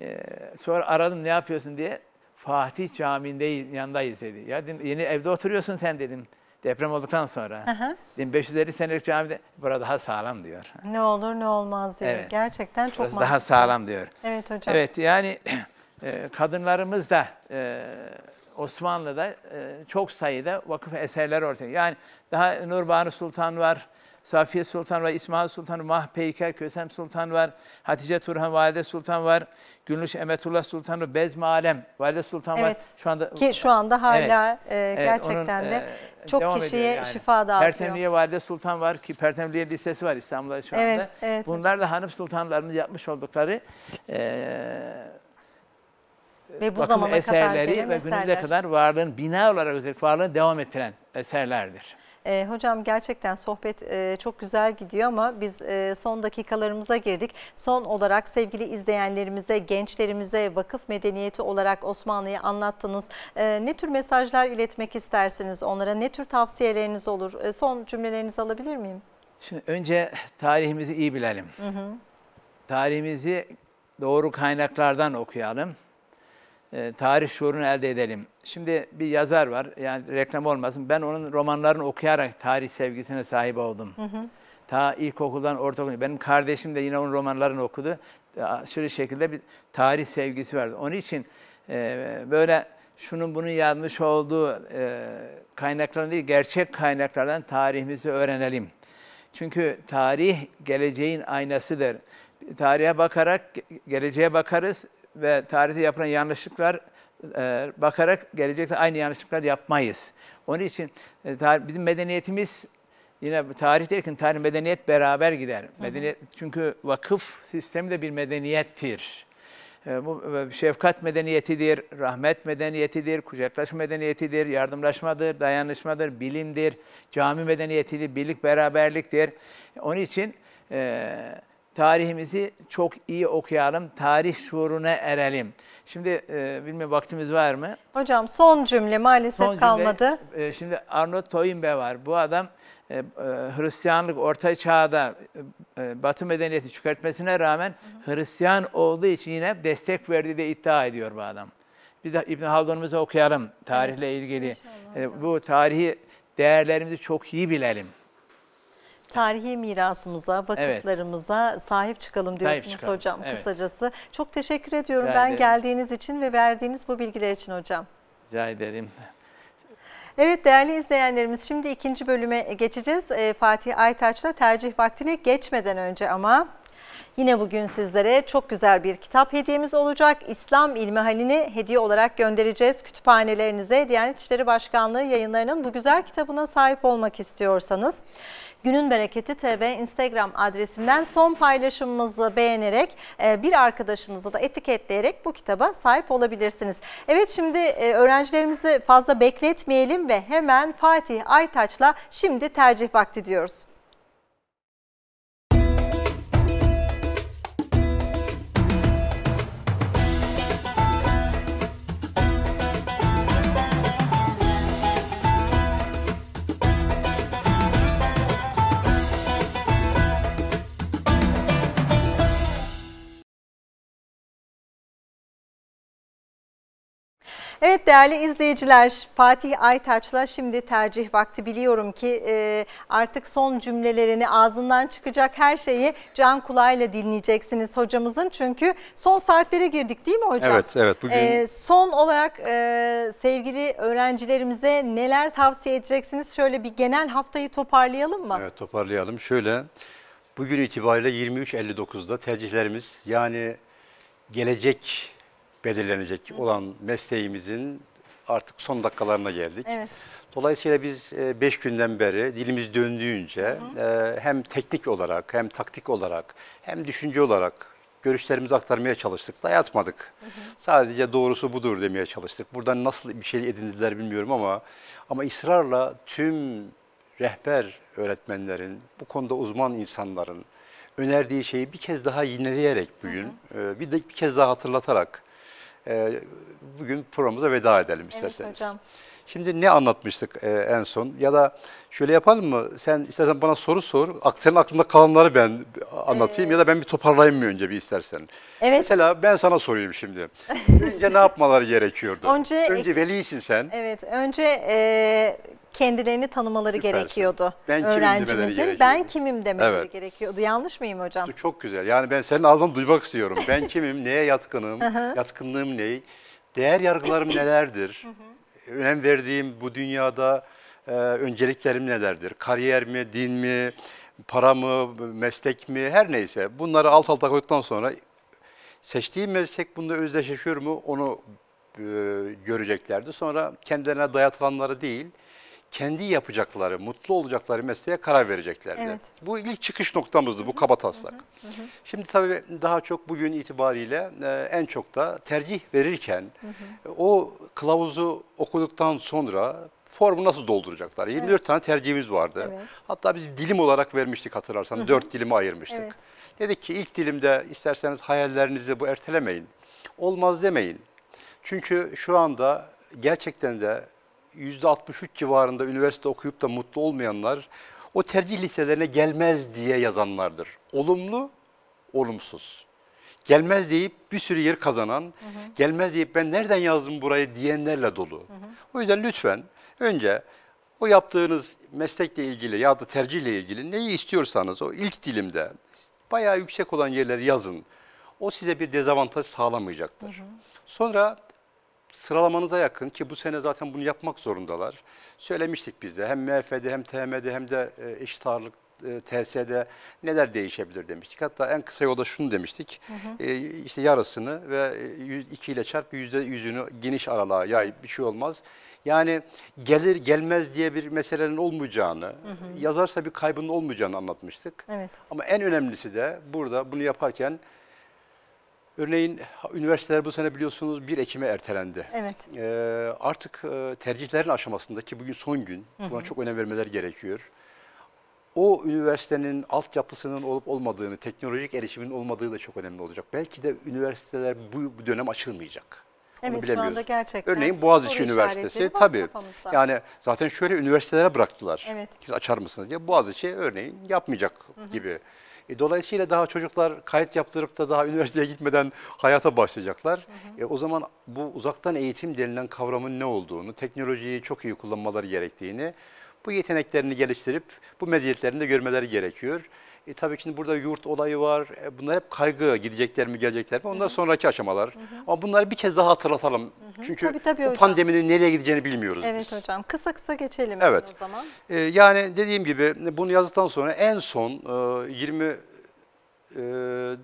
Ee, sonra aradım ne yapıyorsun diye. Fatih Camii'ndeyiz, yanındayız dedi. Ya dedim, yeni evde oturuyorsun sen dedim. Deprem olduktan sonra. Aha. Dedim 550 senelik camide burada daha sağlam diyor. Ne olur ne olmaz diye. Evet. Gerçekten çok Burası daha sağlam diyor. Evet hocam. Evet yani e, kadınlarımız da e, Osmanlı'da e, çok sayıda vakıf eserler ortaya. Yani daha Nurbanu Sultan var, Safiye Sultan var, İsmail Sultan, Mah Peyker, Kösem Sultan var, Hatice Turhan, Valide Sultan var, Gülnüş Emetullah Sultan var, Bezmi Alem, Valide Sultan evet. var. Şu anda, Ki şu anda hala e, evet, e, gerçekten onun, de çok kişiye yani. şifa dağıtıyor. Pertemliye Valide Sultan var ki Pertemliye Lisesi var İstanbul'da şu evet, anda. Evet, Bunlar da hanım sultanlarının yapmış oldukları... E, ve bu bakım zamana eserleri kadar ve günümüze kadar varlığın bina olarak özellikle varlığın devam ettiren eserlerdir. E, hocam gerçekten sohbet e, çok güzel gidiyor ama biz e, son dakikalarımıza girdik. Son olarak sevgili izleyenlerimize, gençlerimize vakıf medeniyeti olarak Osmanlı'yı anlattınız. E, ne tür mesajlar iletmek istersiniz onlara? Ne tür tavsiyeleriniz olur? E, son cümlelerinizi alabilir miyim? Şimdi önce tarihimizi iyi bilelim. Hı hı. Tarihimizi doğru kaynaklardan okuyalım. Ee, tarih şuurunu elde edelim. Şimdi bir yazar var, yani reklam olmasın. Ben onun romanlarını okuyarak tarih sevgisine sahip oldum. Hı hı. Ta ilkokuldan ortaokul. Benim kardeşim de yine onun romanlarını okudu. Ee, şöyle şekilde bir tarih sevgisi vardı. Onun için e, böyle şunun bunun yazmış olduğu e, kaynaklardan değil, gerçek kaynaklardan tarihimizi öğrenelim. Çünkü tarih geleceğin aynasıdır. Tarihe bakarak geleceğe bakarız, ve tarihte yapılan yanlışlıklar e, bakarak gelecekte aynı yanlışlıklar yapmayız. Onun için e, bizim medeniyetimiz yine tarih derken tarih medeniyet beraber gider. Medeniyet, çünkü vakıf sistemi de bir medeniyettir. E, bu şefkat medeniyetidir, rahmet medeniyetidir, kucaklaşma medeniyetidir, yardımlaşmadır, dayanışmadır, bilimdir, cami medeniyetidir, birlik beraberliktir. Onun için e, tarihimizi çok iyi okuyalım, tarih şuuruna erelim. Şimdi e, bilmiyorum vaktimiz var mı? Hocam son cümle maalesef son cümle, kalmadı. E, şimdi Arnold Toynbee var. Bu adam e, e, Hristiyanlık Orta Çağ'da e, e Batı medeniyeti çıkartmasına rağmen hı hı. Hristiyan olduğu için yine destek verdiği de iddia ediyor bu adam. Biz de İbn Haldun'umuzu okuyalım tarihle evet, ilgili. E, bu tarihi değerlerimizi çok iyi bilelim tarihi mirasımıza, vakıflarımıza evet. sahip çıkalım diyorsunuz sahip hocam evet. kısacası. Çok teşekkür ediyorum ben geldiğiniz için ve verdiğiniz bu bilgiler için hocam. Rica ederim. Evet değerli izleyenlerimiz şimdi ikinci bölüme geçeceğiz. Ee, Fatih Aytaç'la tercih vaktine geçmeden önce ama Yine bugün sizlere çok güzel bir kitap hediyemiz olacak. İslam halini hediye olarak göndereceğiz kütüphanelerinize. Diyanet İşleri Başkanlığı yayınlarının bu güzel kitabına sahip olmak istiyorsanız Günün Bereketi TV Instagram adresinden son paylaşımımızı beğenerek e, bir arkadaşınızı da etiketleyerek bu kitaba sahip olabilirsiniz. Evet şimdi e, öğrencilerimizi fazla bekletmeyelim ve hemen Fatih Aytaç'la şimdi tercih vakti diyoruz. Evet değerli izleyiciler Fatih Aytaç'la şimdi tercih vakti biliyorum ki e, artık son cümlelerini ağzından çıkacak her şeyi can kulağıyla dinleyeceksiniz hocamızın. Çünkü son saatlere girdik değil mi hocam? Evet evet. Bugün... E, son olarak e, sevgili öğrencilerimize neler tavsiye edeceksiniz? Şöyle bir genel haftayı toparlayalım mı? Evet toparlayalım. Şöyle bugün itibariyle 23.59'da tercihlerimiz yani gelecek belirlenecek olan mesleğimizin artık son dakikalarına geldik. Evet. Dolayısıyla biz 5 e, günden beri dilimiz döndüğünce hı e, hem teknik olarak hem taktik olarak hem düşünce olarak görüşlerimizi aktarmaya çalıştık. Dayatmadık. Sadece doğrusu budur demeye çalıştık. Buradan nasıl bir şey edindiler bilmiyorum ama ama ısrarla tüm rehber öğretmenlerin, bu konuda uzman insanların önerdiği şeyi bir kez daha yineleyerek bugün hı hı. E, bir de bir kez daha hatırlatarak e, bugün programımıza veda edelim isterseniz. Evet hocam. Şimdi ne anlatmıştık e, en son? Ya da şöyle yapalım mı? Sen istersen bana soru sor. Senin aklında kalanları ben anlatayım ee, ya da ben bir toparlayayım mı önce bir istersen? Evet. Mesela ben sana sorayım şimdi. önce ne yapmaları gerekiyordu? Önce, önce velisin sen. Evet. Önce e, kendilerini tanımaları Süpersin. gerekiyordu. Ben Öğrencimizin ben kimim demesi evet. gerekiyordu. Yanlış mıyım hocam? Çok güzel. Yani ben senin ağzından duymak istiyorum. Ben kimim, neye yatkınım, yatkınlığım ne, değer yargılarım nelerdir, önem verdiğim bu dünyada e, önceliklerim nelerdir, kariyer mi, din mi, para mı, meslek mi, her neyse. Bunları alt alta koyduktan sonra seçtiğim meslek bunda özdeşleşiyor mu onu e, göreceklerdi. Sonra kendilerine dayatılanları değil, kendi yapacakları, mutlu olacakları mesleğe karar vereceklerdi. Evet. Bu ilk çıkış noktamızdı bu kabataslak. Hı hı. Hı Şimdi tabii daha çok bugün itibariyle e, en çok da tercih verirken hı hı. E, o kılavuzu okuduktan sonra formu nasıl dolduracaklar? 24 evet. tane tercihimiz vardı. Evet. Hatta biz dilim olarak vermiştik hatırlarsan. Hı hı. 4 dilime ayırmıştık. Evet. Dedik ki ilk dilimde isterseniz hayallerinizi bu ertelemeyin. Olmaz demeyin. Çünkü şu anda gerçekten de %63 civarında üniversite okuyup da mutlu olmayanlar o tercih listelerine gelmez diye yazanlardır. Olumlu, olumsuz. Gelmez deyip bir sürü yer kazanan, hı hı. gelmez deyip ben nereden yazdım burayı diyenlerle dolu. Hı hı. O yüzden lütfen önce o yaptığınız meslekle ilgili ya da tercihle ilgili neyi istiyorsanız o ilk dilimde bayağı yüksek olan yerleri yazın. O size bir dezavantaj sağlamayacaktır. Hı hı. Sonra sıralamanıza yakın ki bu sene zaten bunu yapmak zorundalar. Söylemiştik biz de hem MF'de hem TM'de hem de e, eşit ağırlık TS'de neler değişebilir demiştik. Hatta en kısa yolda şunu demiştik. Hı hı. E, işte yarısını ve 2 ile çarp %100'ünü geniş aralığa yayıp bir şey olmaz. Yani gelir gelmez diye bir meselenin olmayacağını, hı hı. yazarsa bir kaybının olmayacağını anlatmıştık. Evet. Ama en önemlisi de burada bunu yaparken Örneğin üniversiteler bu sene biliyorsunuz 1 Ekim'e ertelendi. Evet. Ee, artık e, tercihlerin aşamasındaki bugün son gün buna hı hı. çok önem vermeler gerekiyor. O üniversitenin altyapısının olup olmadığını, teknolojik erişimin olmadığı da çok önemli olacak. Belki de üniversiteler bu, bu dönem açılmayacak. Evet, Onu bilemiyoruz. Şu anda gerçekten. Örneğin Boğaziçi Üniversitesi tabii. Kafamızda. Yani zaten şöyle üniversitelere bıraktılar. Evet. Siz açar mısınız diye. Boğaziçi örneğin yapmayacak hı hı. gibi. E, dolayısıyla daha çocuklar kayıt yaptırıp da daha üniversiteye gitmeden hayata başlayacaklar. Hı hı. E, o zaman bu uzaktan eğitim denilen kavramın ne olduğunu, teknolojiyi çok iyi kullanmaları gerektiğini, bu yeteneklerini geliştirip bu meziyetlerini de görmeleri gerekiyor. E, tabii ki burada yurt olayı var. E, bunlar hep kaygı gidecekler mi gelecekler mi? Onlar Hı -hı. sonraki aşamalar. Hı -hı. Ama bunları bir kez daha hatırlatalım. Hı -hı. Çünkü tabii, tabii bu pandeminin nereye gideceğini bilmiyoruz evet, biz. Evet hocam kısa kısa geçelim evet. o zaman. E, yani dediğim gibi bunu yazdıktan sonra en son e, 20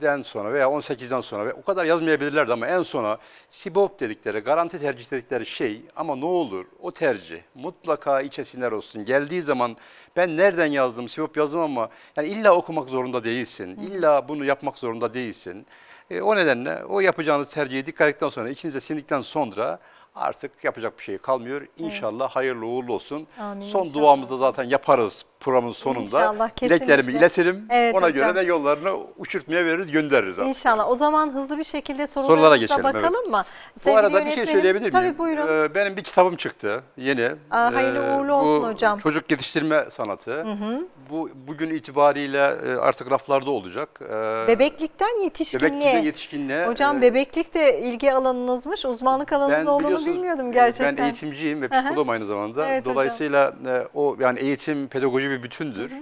den sonra veya 18'den sonra ve o kadar yazmayabilirlerdi ama en sona SIBOP dedikleri, garanti tercih dedikleri şey ama ne olur o tercih mutlaka içesinler olsun. Geldiği zaman ben nereden yazdım, SIBOP yazdım ama yani illa okumak zorunda değilsin, illa bunu yapmak zorunda değilsin. E, o nedenle o yapacağınız tercihi dikkat ettikten sonra, içinize sindikten sonra Artık yapacak bir şey kalmıyor. İnşallah evet. hayırlı uğurlu olsun. Amin, Son inşallah. duamızda zaten yaparız programın sonunda. İnşallah kesinlikle. Dileklerimi iletirim. Evet, Ona hocam. göre de yollarını uçurtmaya veririz, göndeririz. Artık. İnşallah. O zaman hızlı bir şekilde sorulara geçelim, bakalım evet. mı? Sevgili Bu arada bir şey söyleyebilir miyim? Tabii buyurun. Ee, benim bir kitabım çıktı yeni. Aa, hayırlı ee, uğurlu olsun hocam. Çocuk yetiştirme sanatı. Hı hı. Bu bugün itibariyle e, artık raflarda olacak. Ee, bebeklikten yetişkinliğe. Bebeklikten yetişkinliğe. Hocam ee, bebeklik de ilgi alanınızmış, uzmanlık alanınız olduğunu bilmiyordum gerçekten. Ben eğitimciyim ve psikologum aynı zamanda. Evet, Dolayısıyla hocam. E, o yani eğitim pedagoji bir bütündür. Hı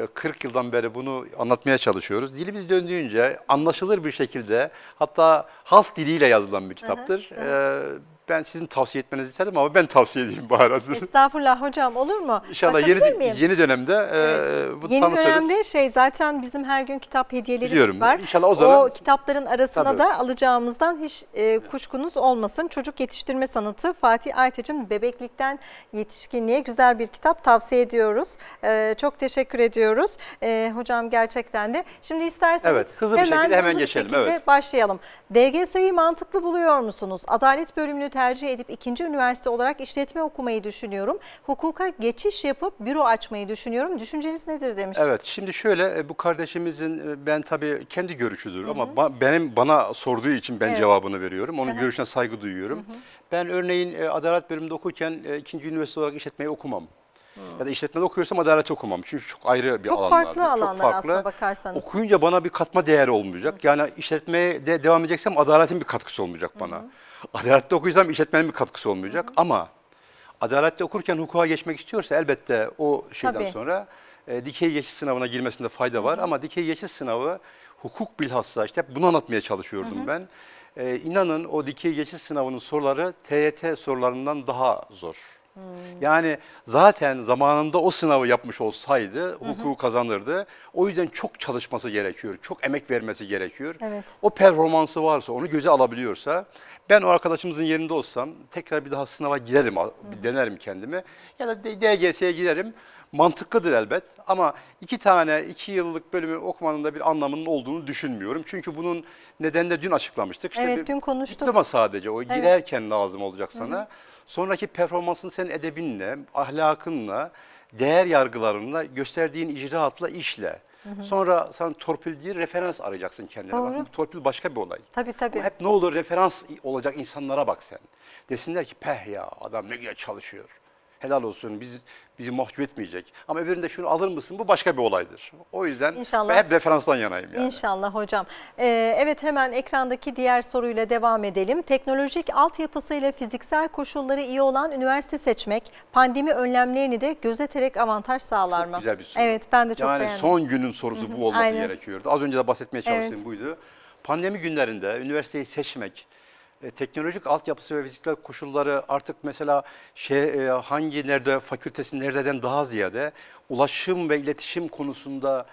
hı. 40 e, yıldan beri bunu anlatmaya çalışıyoruz. Dilimiz döndüğünce anlaşılır bir şekilde hatta halk diliyle yazılan bir kitaptır. Hı hı, hı. E, ben sizin tavsiye etmenizi isterdim ama ben tavsiye edeyim bari. Estağfurullah hocam olur mu? İnşallah yeni, yeni dönemde e, evet. e, Yeni tanıtırız. dönemde şey zaten bizim her gün kitap hediyelerimiz Biliyorum. var. İnşallah o zaman. O kitapların arasına tabii. da alacağımızdan hiç e, kuşkunuz olmasın. Çocuk yetiştirme sanatı Fatih Aytaç'ın bebeklikten yetişkinliğe güzel bir kitap tavsiye ediyoruz. E, çok teşekkür ediyoruz. E, hocam gerçekten de. Şimdi isterseniz evet, hızlı bir hemen, şekilde hemen hızlı geçelim. Evet. başlayalım. DGS'yi mantıklı buluyor musunuz? Adalet bölümünü tercih edip ikinci üniversite olarak işletme okumayı düşünüyorum. Hukuka geçiş yapıp büro açmayı düşünüyorum. Düşünceniz nedir demiş. Evet şimdi şöyle e, bu kardeşimizin e, ben tabii kendi görüşüdür Hı -hı. ama ba benim bana sorduğu için ben evet. cevabını veriyorum. Onun Hı -hı. görüşüne saygı duyuyorum. Hı -hı. Ben örneğin e, adalet bölümünde okurken ikinci üniversite olarak işletmeyi okumam. Hmm. Ya da işletmede okuyorsam adalet okumam. Çünkü çok ayrı bir çok Farklı alanlar çok farklı bakarsanız. Okuyunca bana bir katma değeri olmayacak. Hı. Yani işletmeye de devam edeceksem adaletin bir katkısı olmayacak bana. Hı. Adalette okuyacağım işletmenin bir katkısı olmayacak. Hı hı. Ama adalette okurken hukuka geçmek istiyorsa elbette o şeyden Tabii. sonra e, dikey geçiş sınavına girmesinde fayda var. Hı hı. Ama dikey geçiş sınavı hukuk bilhassa işte bunu anlatmaya çalışıyordum hı hı. ben. E, inanın o dikey geçiş sınavının soruları TYT sorularından daha zor. Yani zaten zamanında o sınavı yapmış olsaydı hukuku kazanırdı. O yüzden çok çalışması gerekiyor, çok emek vermesi gerekiyor. Evet. O performansı varsa, onu göze alabiliyorsa ben o arkadaşımızın yerinde olsam tekrar bir daha sınava girerim, bir denerim kendimi ya da DGS'ye girerim. Mantıklıdır elbet ama iki tane iki yıllık bölümü okumanın da bir anlamının olduğunu düşünmüyorum. Çünkü bunun nedenini dün açıklamıştık. İşte evet bir dün konuştuk. Diploma sadece o evet. girerken lazım olacak sana. Hı hı sonraki performansın senin edebinle, ahlakınla, değer yargılarınla, gösterdiğin icraatla, işle. Sonra sen torpil değil referans arayacaksın kendine. Doğru. Bak, torpil başka bir olay. Tabii tabii. Ama hep ne olur referans olacak insanlara bak sen. Desinler ki peh ya adam ne güzel çalışıyor helal olsun biz bizi mahcup etmeyecek. Ama öbüründe şunu alır mısın bu başka bir olaydır. O yüzden İnşallah. hep referanstan yanayım yani. İnşallah hocam. Ee, evet hemen ekrandaki diğer soruyla devam edelim. Teknolojik ile fiziksel koşulları iyi olan üniversite seçmek pandemi önlemlerini de gözeterek avantaj sağlar çok mı? güzel bir soru. Evet ben de çok yani beğendim. Yani son günün sorusu bu olması gerekiyordu. Az önce de bahsetmeye çalıştığım evet. buydu. Pandemi günlerinde üniversiteyi seçmek e, teknolojik altyapısı ve fiziksel koşulları artık mesela şey, e, hangi nerede fakültesi nereden daha ziyade ulaşım ve iletişim konusunda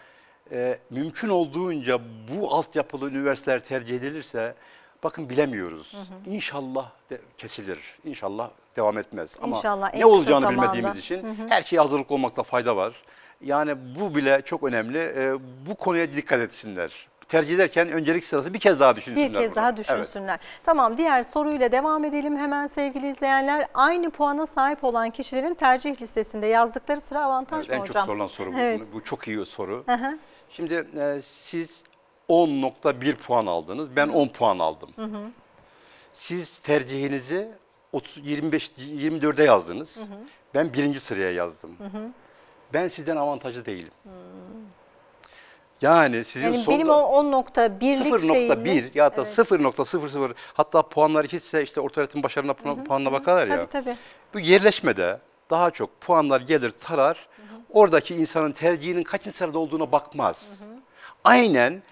e, mümkün olduğunca bu altyapılı üniversiteler tercih edilirse bakın bilemiyoruz. Hı hı. İnşallah de, kesilir. İnşallah devam etmez. Ama İnşallah, ne olacağını zamanda. bilmediğimiz için hı hı. her şeye hazırlıklı olmakta fayda var. Yani bu bile çok önemli. E, bu konuya dikkat etsinler tercih ederken öncelik sırası bir kez daha düşünsünler. Bir kez burada. daha düşünsünler. Evet. Tamam diğer soruyla devam edelim hemen sevgili izleyenler. Aynı puana sahip olan kişilerin tercih listesinde yazdıkları sıra avantaj evet, mı en hocam? En çok sorulan soru bu. Evet. Bu çok iyi soru. Hı hı. Şimdi e, siz 10.1 puan aldınız. Ben hı. 10 puan aldım. Hı hı. Siz tercihinizi 30, 25, 24'e yazdınız. Hı hı. Ben birinci sıraya yazdım. Hı hı. Ben sizden avantajlı değilim. Hı. Yani sizin yani solda... Benim o 10.1'lik 0.1 şeyimle... ya da evet. 0.00 hatta puanlar hiçse işte orta başarına puan, hı hı, puanına hı. bakarlar ya. Tabii tabii. Bu yerleşmede daha çok puanlar gelir tarar. Hı hı. Oradaki insanın tercihinin kaçıncı sırada olduğuna bakmaz. Hı hı. Aynen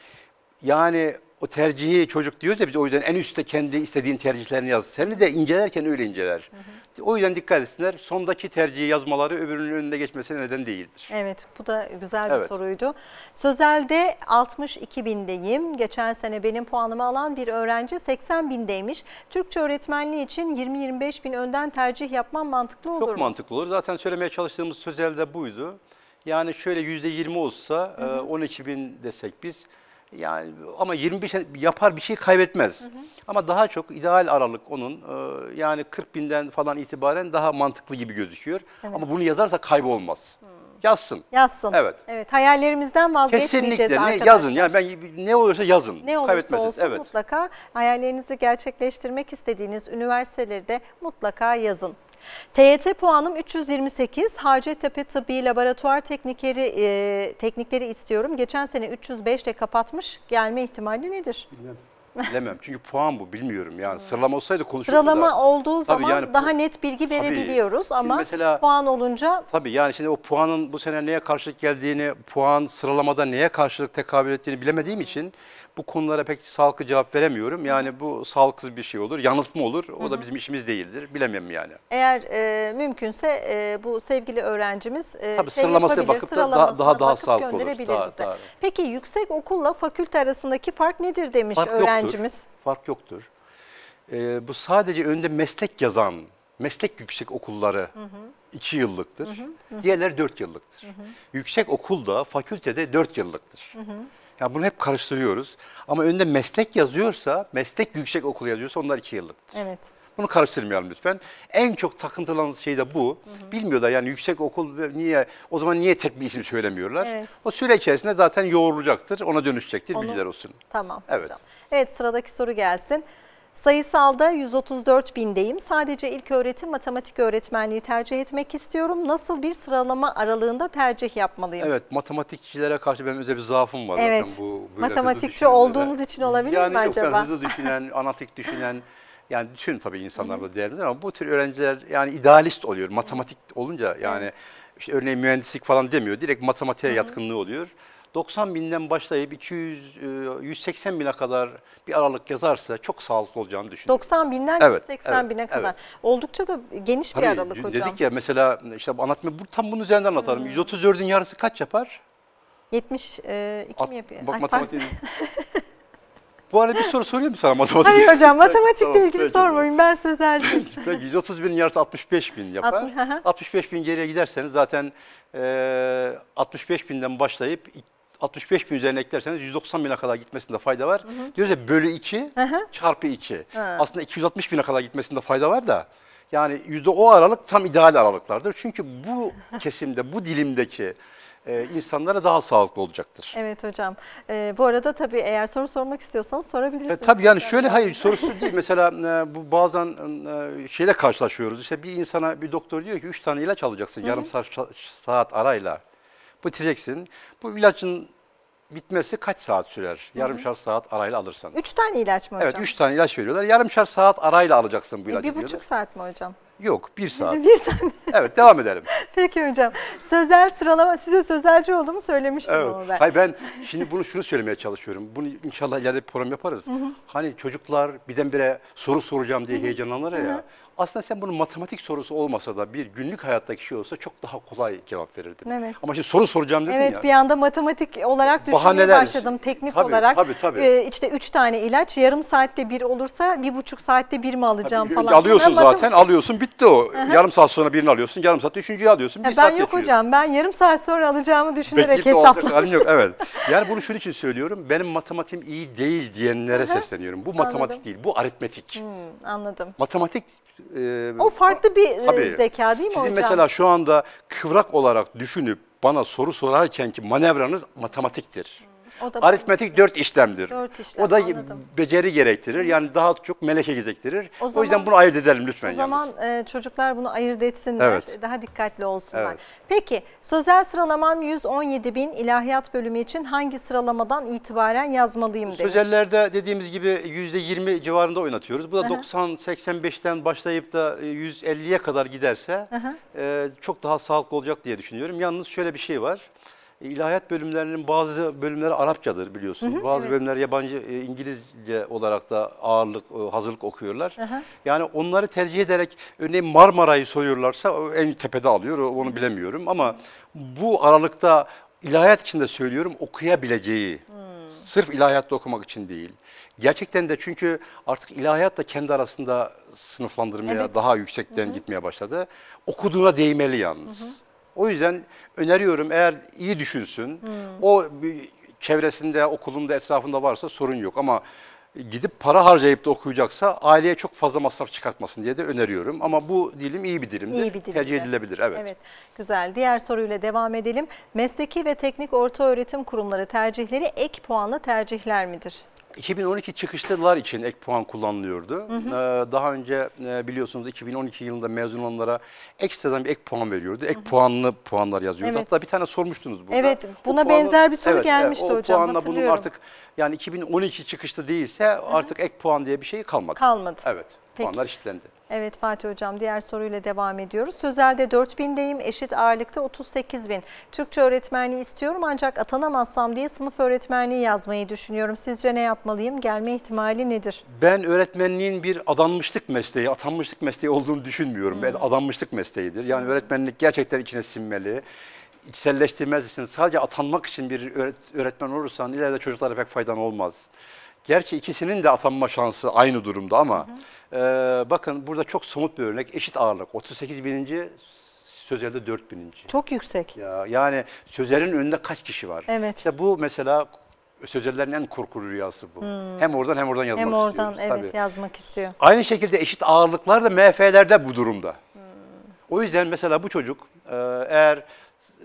yani o tercihi çocuk diyoruz ya biz o yüzden en üstte kendi istediğin tercihlerini yaz. Seni de incelerken öyle inceler. Hı hı. O yüzden dikkat etsinler. Sondaki tercihi yazmaları öbürünün önüne geçmesine neden değildir. Evet bu da güzel bir evet. soruydu. Sözel'de 62 bindeyim. Geçen sene benim puanımı alan bir öğrenci 80 bindeymiş. Türkçe öğretmenliği için 20-25 bin önden tercih yapmam mantıklı olur Çok mu? Çok mantıklı olur. Zaten söylemeye çalıştığımız Sözel'de buydu. Yani şöyle %20 olsa e, hı hı. 12 bin desek biz yani ama 25 yapar bir şey kaybetmez. Hı hı. Ama daha çok ideal aralık onun e, yani 40 binden falan itibaren daha mantıklı gibi gözüküyor. Evet. Ama bunu yazarsa kaybolmaz. Hı. Yazsın. Yazsın. Evet. Evet hayallerimizden vazgeçmeyeceğiz Kesinlikle arkadaşlar. ne, yazın yani ben ne olursa yazın. Ne olursa olsun evet. mutlaka hayallerinizi gerçekleştirmek istediğiniz üniversitelerde mutlaka yazın. TYT puanım 328. Hacettepe Tıbbi Laboratuvar Teknikleri e, teknikleri istiyorum. Geçen sene 305 ile kapatmış. Gelme ihtimali nedir? Bilmem bilemem. Çünkü puan bu bilmiyorum yani. Sıralama olsaydı konuşurduk Sıralama da. olduğu zaman tabii yani, daha net bilgi verebiliyoruz tabii, ama mesela, puan olunca... Tabii yani şimdi o puanın bu sene neye karşılık geldiğini, puan sıralamada neye karşılık tekabül ettiğini bilemediğim için bu konulara pek sağlıklı cevap veremiyorum. Yani bu sağlıksız bir şey olur, yanıltma olur. O da bizim işimiz değildir. Bilemem yani. Eğer e, mümkünse e, bu sevgili öğrencimiz e, Tabii şey sıralamasına bakıp da daha daha, daha sağlıklı olur. Daha, daha. Peki yüksek okulla fakülte arasındaki fark nedir demiş fark öğrencimiz. Öğrencimiz. Fark yoktur. E, bu sadece önde meslek yazan, meslek yüksek okulları hı hı. iki yıllıktır. Hı hı. Diğerleri dört yıllıktır. Hı hı. Yüksek okulda, fakültede dört yıllıktır. Hı hı. Yani bunu hep karıştırıyoruz. Ama önde meslek yazıyorsa, meslek yüksek okulu yazıyorsa onlar iki yıllıktır. Evet. Bunu karıştırmayalım lütfen. En çok takıntılan şey de bu. Hı hı. Bilmiyorlar yani yüksek okul niye o zaman niye tek bir isim söylemiyorlar? Evet. O süre içerisinde zaten yoğrulacaktır. Ona dönüşecektir Onu, bilgiler olsun. Tamam evet. hocam. Evet sıradaki soru gelsin. Sayısalda 134 bindeyim. Sadece ilk öğretim matematik öğretmenliği tercih etmek istiyorum. Nasıl bir sıralama aralığında tercih yapmalıyım? Evet matematikçilere karşı benim özel bir zaafım var. Evet. Zaten bu, böyle Matematikçi olduğunuz için olabilir yani mi yok, acaba? Yani yok ben hızlı düşünen, analitik düşünen, Yani bütün tabii insanlar da değerlidir ama bu tür öğrenciler yani idealist oluyor. Matematik olunca yani işte örneğin mühendislik falan demiyor. Direkt matematiğe yatkınlığı oluyor. 90 binden başlayıp 200, 180 e, bine kadar bir aralık yazarsa çok sağlıklı olacağını düşünüyorum. 90 binden evet, 180 evet, bine kadar. Evet. Oldukça da geniş Tabii, bir hani aralık dedik hocam. Dedik ya mesela işte anlatma, bu, tam bunun üzerinden anlatalım. Hmm. 134'ün yarısı kaç yapar? 72 e, mi yapıyor? Bak matematiğin. Bu arada bir soru sorayım mı sana matematik? Hayır hocam matematikle tamam, ilgili sormayın ben sözel Peki 130 binin yarısı 65 bin yapar. 65 bin geriye giderseniz zaten e, 65 binden başlayıp 65 bin üzerine eklerseniz 190 bine kadar gitmesinde fayda var. Hı hı. Diyoruz ya bölü 2 çarpı 2. Aslında 260 bine kadar gitmesinde fayda var da. Yani yüzde o aralık tam ideal aralıklardır. Çünkü bu kesimde, bu dilimdeki e, insanlara daha sağlıklı olacaktır. Evet hocam. E, bu arada tabii eğer soru sormak istiyorsanız sorabilirsiniz. E, tabii yani şöyle hayır sorusu değil. Mesela e, bu bazen e, şeyle karşılaşıyoruz. İşte bir insana bir doktor diyor ki 3 tane ilaç alacaksın Hı -hı. yarım saat, saat arayla. Bitireceksin. Bu ilacın bitmesi kaç saat sürer? Yarımşar saat arayla alırsan. Üç tane ilaç mı hocam? Evet üç tane ilaç veriyorlar. Yarımşar saat arayla alacaksın bu e, ilacı e, bir diyorlar. Bir buçuk saat mi hocam? Yok bir saat. bir saniye. evet devam edelim. Peki hocam. Sözel sıralama size sözelci olduğumu söylemiştim evet. ama ben. Hayır ben şimdi bunu şunu söylemeye çalışıyorum. Bunu inşallah ileride bir program yaparız. Hı hı. Hani çocuklar birdenbire soru soracağım diye heyecanlanır ya. Hı hı. Aslında sen bunun matematik sorusu olmasa da bir günlük hayattaki şey olsa çok daha kolay cevap verirdin. Evet. Ama şimdi soru soracağım dedin evet, ya. Evet bir anda matematik olarak düşünmeye başladım teknik tabii, olarak. Tabii tabii. E, işte üç tane ilaç yarım saatte bir olursa bir buçuk saatte bir mi alacağım tabii, falan. Alıyorsun Bunlar zaten alıyorsun bitti o. Aha. Yarım saat sonra birini alıyorsun yarım saat üçüncüyü alıyorsun bir ben saat Ben yok geçiyor. hocam ben yarım saat sonra alacağımı düşünerek Bekip hesaplamıştım. Yok, evet. Yani bunu şunun için söylüyorum benim matematiğim iyi değil diyenlere Aha. sesleniyorum. Bu matematik anladım. değil bu aritmetik. Hmm, anladım. Matematik e, o farklı bir e, tabii, zeka değil mi sizin hocam? Sizin mesela şu anda kıvrak olarak düşünüp bana soru sorarken ki manevranız matematiktir. Aritmetik dört şey. işlemdir. Dört işlem, o da anladım. beceri gerektirir. Yani daha çok meleke gerektirir. O, zaman, o yüzden bunu ayırt edelim lütfen. O zaman e, çocuklar bunu ayırt etsinler. Evet. Daha dikkatli olsunlar. Evet. Peki sözel sıralamam 117 bin ilahiyat bölümü için hangi sıralamadan itibaren yazmalıyım demiş. Sözellerde dediğimiz gibi %20 civarında oynatıyoruz. Bu da 90-85'ten başlayıp da 150'ye e, kadar giderse e, çok daha sağlıklı olacak diye düşünüyorum. Yalnız şöyle bir şey var. E, ilahiyat bölümlerinin bazı bölümleri Arapçadır biliyorsunuz. Hı hı, bazı evet. bölümler yabancı e, İngilizce olarak da ağırlık e, hazırlık okuyorlar. Hı hı. Yani onları tercih ederek örneğin Marmara'yı soruyorlarsa en tepede alıyor onu bilemiyorum ama bu aralıkta ilahiyat içinde söylüyorum okuyabileceği. Hı. Sırf ilahiyatta okumak için değil. Gerçekten de çünkü artık ilahiyat da kendi arasında sınıflandırmaya evet. daha yüksekten hı hı. gitmeye başladı. Okuduğuna değmeli yalnız. Hı hı. O yüzden öneriyorum eğer iyi düşünsün. Hmm. O çevresinde, okulunda, etrafında varsa sorun yok ama gidip para harcayıp da okuyacaksa aileye çok fazla masraf çıkartmasın diye de öneriyorum. Ama bu dilim iyi bir dilimdir. İyi bir dilimdir. Tercih edilebilir. Evet. evet. Güzel. Diğer soruyla devam edelim. Mesleki ve teknik orta öğretim kurumları tercihleri ek puanlı tercihler midir? 2012 çıkışlılar için ek puan kullanılıyordu. Hı hı. Ee, daha önce e, biliyorsunuz 2012 yılında mezun olanlara ekstradan bir ek puan veriyordu. Ek hı hı. puanlı puanlar yazıyordu. Evet. Hatta bir tane sormuştunuz burada. Evet buna o benzer bir soru evet, e, gelmişti evet, o hocam puanla bunun artık yani 2012 çıkışlı değilse artık hı hı. ek puan diye bir şey kalmadı. Kalmadı. Evet. Puanlar eşitlendi. Evet Fatih Hocam diğer soruyla devam ediyoruz. Sözel'de 4 4000'deyim eşit ağırlıkta 38 bin. Türkçe öğretmenliği istiyorum ancak atanamazsam diye sınıf öğretmenliği yazmayı düşünüyorum. Sizce ne yapmalıyım? Gelme ihtimali nedir? Ben öğretmenliğin bir adanmışlık mesleği, atanmışlık mesleği olduğunu düşünmüyorum. Hmm. adanmışlık mesleğidir. Yani hmm. öğretmenlik gerçekten içine sinmeli içselleştirmezsin. Sadece atanmak için bir öğretmen olursan ileride çocuklara pek faydan olmaz. Gerçi ikisinin de atanma şansı aynı durumda ama hı hı. E, bakın burada çok somut bir örnek eşit ağırlık 38 bininci Sözer'de 4 bininci. Çok yüksek. Ya, yani Sözer'in önünde kaç kişi var? Evet. İşte bu mesela Sözerlerin en korkulu rüyası bu. Hmm. Hem oradan hem oradan yazmak istiyor. Hem oradan istiyoruz, evet tabii. yazmak istiyor. Aynı şekilde eşit ağırlıklar da MF'lerde bu durumda. Hmm. O yüzden mesela bu çocuk e, eğer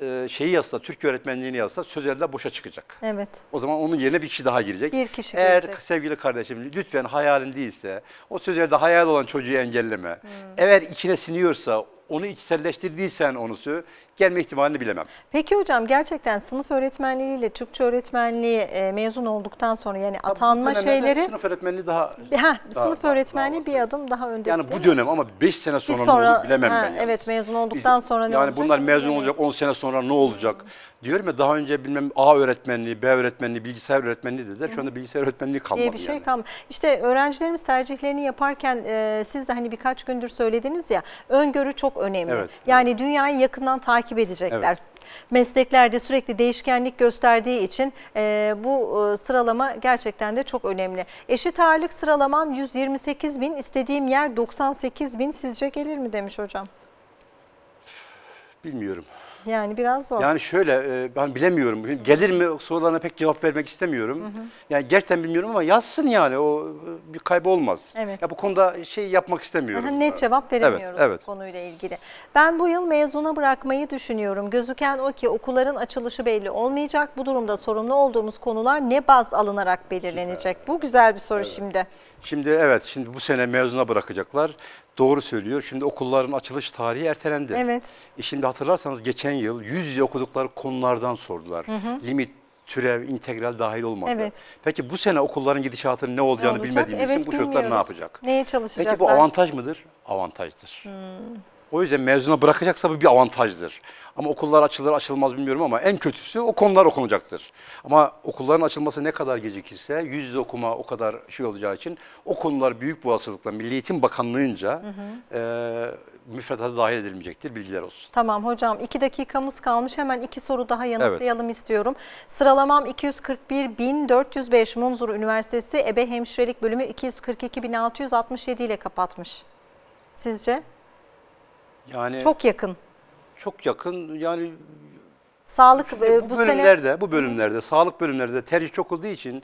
e, şeyi yazsa, Türk öğretmenliğini yazsa sözelde boşa çıkacak. Evet. O zaman onun yerine bir kişi daha girecek. Bir kişi Eğer girecek. sevgili kardeşim lütfen hayalin değilse o sözelde hayal olan çocuğu engelleme. Hmm. Eğer içine siniyorsa onu içselleştirdiysen onusu gelme ihtimalini bilemem. Peki hocam gerçekten sınıf öğretmenliğiyle Türkçe öğretmenliği e, mezun olduktan sonra yani Tabii atanma şeyleri sınıf öğretmenliği daha ha sınıf daha, öğretmenliği daha, bir adım daha önde. Yani bu dönem ama 5 sene sonra, sonra ne olur bilemem ha, ben. Yani. Evet mezun olduktan Biz, sonra ne yani olacak? Yani bunlar mezun olacak 10 sene sonra ne olacak? Diyorum ya daha önce bilmem A öğretmenliği, B öğretmenliği, bilgisayar öğretmenliği dediler. Şu anda bilgisayar öğretmenliği kalmadı diye bir şey yani. kalmadı. İşte öğrencilerimiz tercihlerini yaparken e, siz de hani birkaç gündür söylediniz ya öngörü çok çok önemli. Evet. Yani dünyayı yakından takip edecekler. Evet. Mesleklerde sürekli değişkenlik gösterdiği için e, bu e, sıralama gerçekten de çok önemli. Eşit ağırlık sıralamam 128 bin, istediğim yer 98 bin. Sizce gelir mi demiş hocam? Bilmiyorum. Yani biraz zor. Yani şöyle e, ben bilemiyorum. Gelir mi sorularına pek cevap vermek istemiyorum. Hı hı. Yani gerçekten bilmiyorum ama yazsın yani o e, bir kaybı olmaz. Evet. Ya bu konuda şey yapmak istemiyorum. Aha, net cevap veremiyorum. evet, evet. konuyla ilgili. Ben bu yıl mezuna bırakmayı düşünüyorum. Gözüken o ki okulların açılışı belli olmayacak. Bu durumda sorumlu olduğumuz konular ne baz alınarak belirlenecek? Süper. Bu güzel bir soru evet. şimdi. Şimdi evet şimdi bu sene mezuna bırakacaklar. Doğru söylüyor. Şimdi okulların açılış tarihi ertelendi. Evet. E şimdi hatırlarsanız geçen yıl yüz yüze okudukları konulardan sordular. Hı hı. Limit, türev, integral dahil olmakla. Evet. Peki bu sene okulların gidişatının ne olacağını ne bilmediğimiz evet, için bu çocuklar ne yapacak? Neye çalışacaklar? Peki bu avantaj mıdır? Avantajdır. Hmm. O yüzden mezuna bırakacaksa bu bir avantajdır. Ama okullar açılır açılmaz bilmiyorum ama en kötüsü o konular okunacaktır. Ama okulların açılması ne kadar gecikirse yüz yüze okuma o kadar şey olacağı için o konular büyük bu olasılıkla Milli Eğitim Bakanlığı'nca e, müfredata dahil edilmeyecektir bilgiler olsun. Tamam hocam iki dakikamız kalmış hemen iki soru daha yanıtlayalım evet. istiyorum. Sıralamam 241.405 Munzur Üniversitesi Ebe Hemşirelik Bölümü 242.667 ile kapatmış. Sizce? Yani Çok yakın. çok yakın yani Sağlık e, bu, bu sene bölümlerde bu bölümlerde sağlık bölümlerde tercih çok olduğu için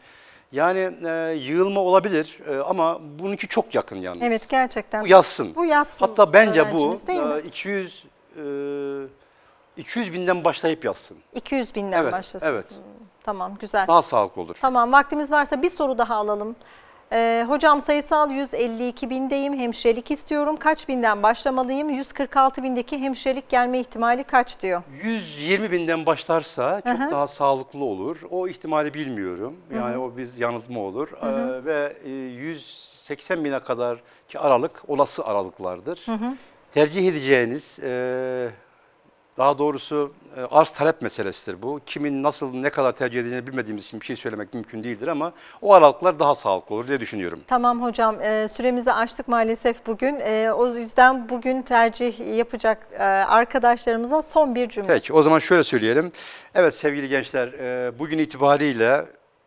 yani e, yığılma olabilir e, ama bununki çok yakın yalnız. Evet gerçekten. Bu yazsın. Bu yazsın Hatta bence bu e, 200 e, 200 binden başlayıp yazsın. 200 binden Evet, başlasın. evet. Tamam güzel. Daha sağlıklı olur. Tamam vaktimiz varsa bir soru daha alalım. Ee, hocam sayısal 152 bindeyim hemşirelik istiyorum. Kaç binden başlamalıyım? 146 bindeki hemşirelik gelme ihtimali kaç diyor? 120 binden başlarsa çok Aha. daha sağlıklı olur. O ihtimali bilmiyorum. Yani Hı -hı. o biz yanıltma olur. Hı -hı. Ee, ve 180 e, bine kadar ki aralık olası aralıklardır. Hı -hı. Tercih edeceğiniz e, daha doğrusu e, arz talep meselesidir bu. Kimin nasıl ne kadar tercih edeceğini bilmediğimiz için bir şey söylemek mümkün değildir ama o aralıklar daha sağlıklı olur diye düşünüyorum. Tamam hocam e, süremizi açtık maalesef bugün. E, o yüzden bugün tercih yapacak arkadaşlarımıza son bir cümle. Peki o zaman şöyle söyleyelim. Evet sevgili gençler bugün itibariyle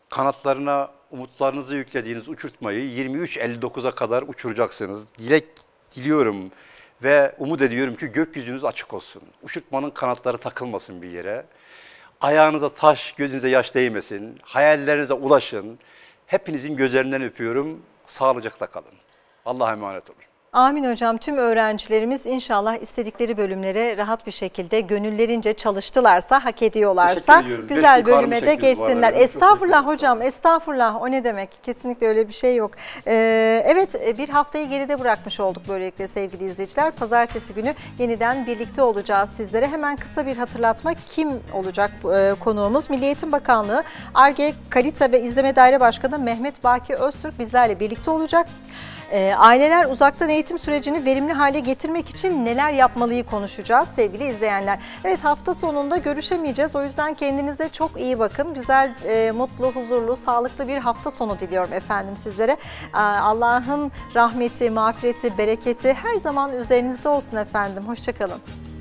kanatlarına umutlarınızı yüklediğiniz uçurtmayı 23.59'a kadar uçuracaksınız. Dilek diliyorum ve umut ediyorum ki gökyüzünüz açık olsun. Uçurtmanın kanatları takılmasın bir yere. Ayağınıza taş, gözünüze yaş değmesin. Hayallerinize ulaşın. Hepinizin gözlerinden öpüyorum. Sağlıcakla kalın. Allah'a emanet olun. Amin hocam tüm öğrencilerimiz inşallah istedikleri bölümlere rahat bir şekilde gönüllerince çalıştılarsa, hak ediyorlarsa güzel Beş bölüme de geçsinler. Estağfurullah hocam estağfurullah o ne demek kesinlikle öyle bir şey yok. Ee, evet bir haftayı geride bırakmış olduk böylelikle sevgili izleyiciler. Pazartesi günü yeniden birlikte olacağız sizlere. Hemen kısa bir hatırlatma kim olacak e, konuğumuz? Milli Eğitim Bakanlığı ARGE Kalite ve İzleme Daire Başkanı Mehmet Baki Öztürk bizlerle birlikte olacak. Ee, aileler uzaktan eğitim sürecini verimli hale getirmek için neler yapmalıyı konuşacağız sevgili izleyenler. Evet hafta sonunda görüşemeyeceğiz. O yüzden kendinize çok iyi bakın. Güzel, e, mutlu, huzurlu, sağlıklı bir hafta sonu diliyorum efendim sizlere. E, Allah'ın rahmeti, mağfireti, bereketi her zaman üzerinizde olsun efendim. Hoşçakalın.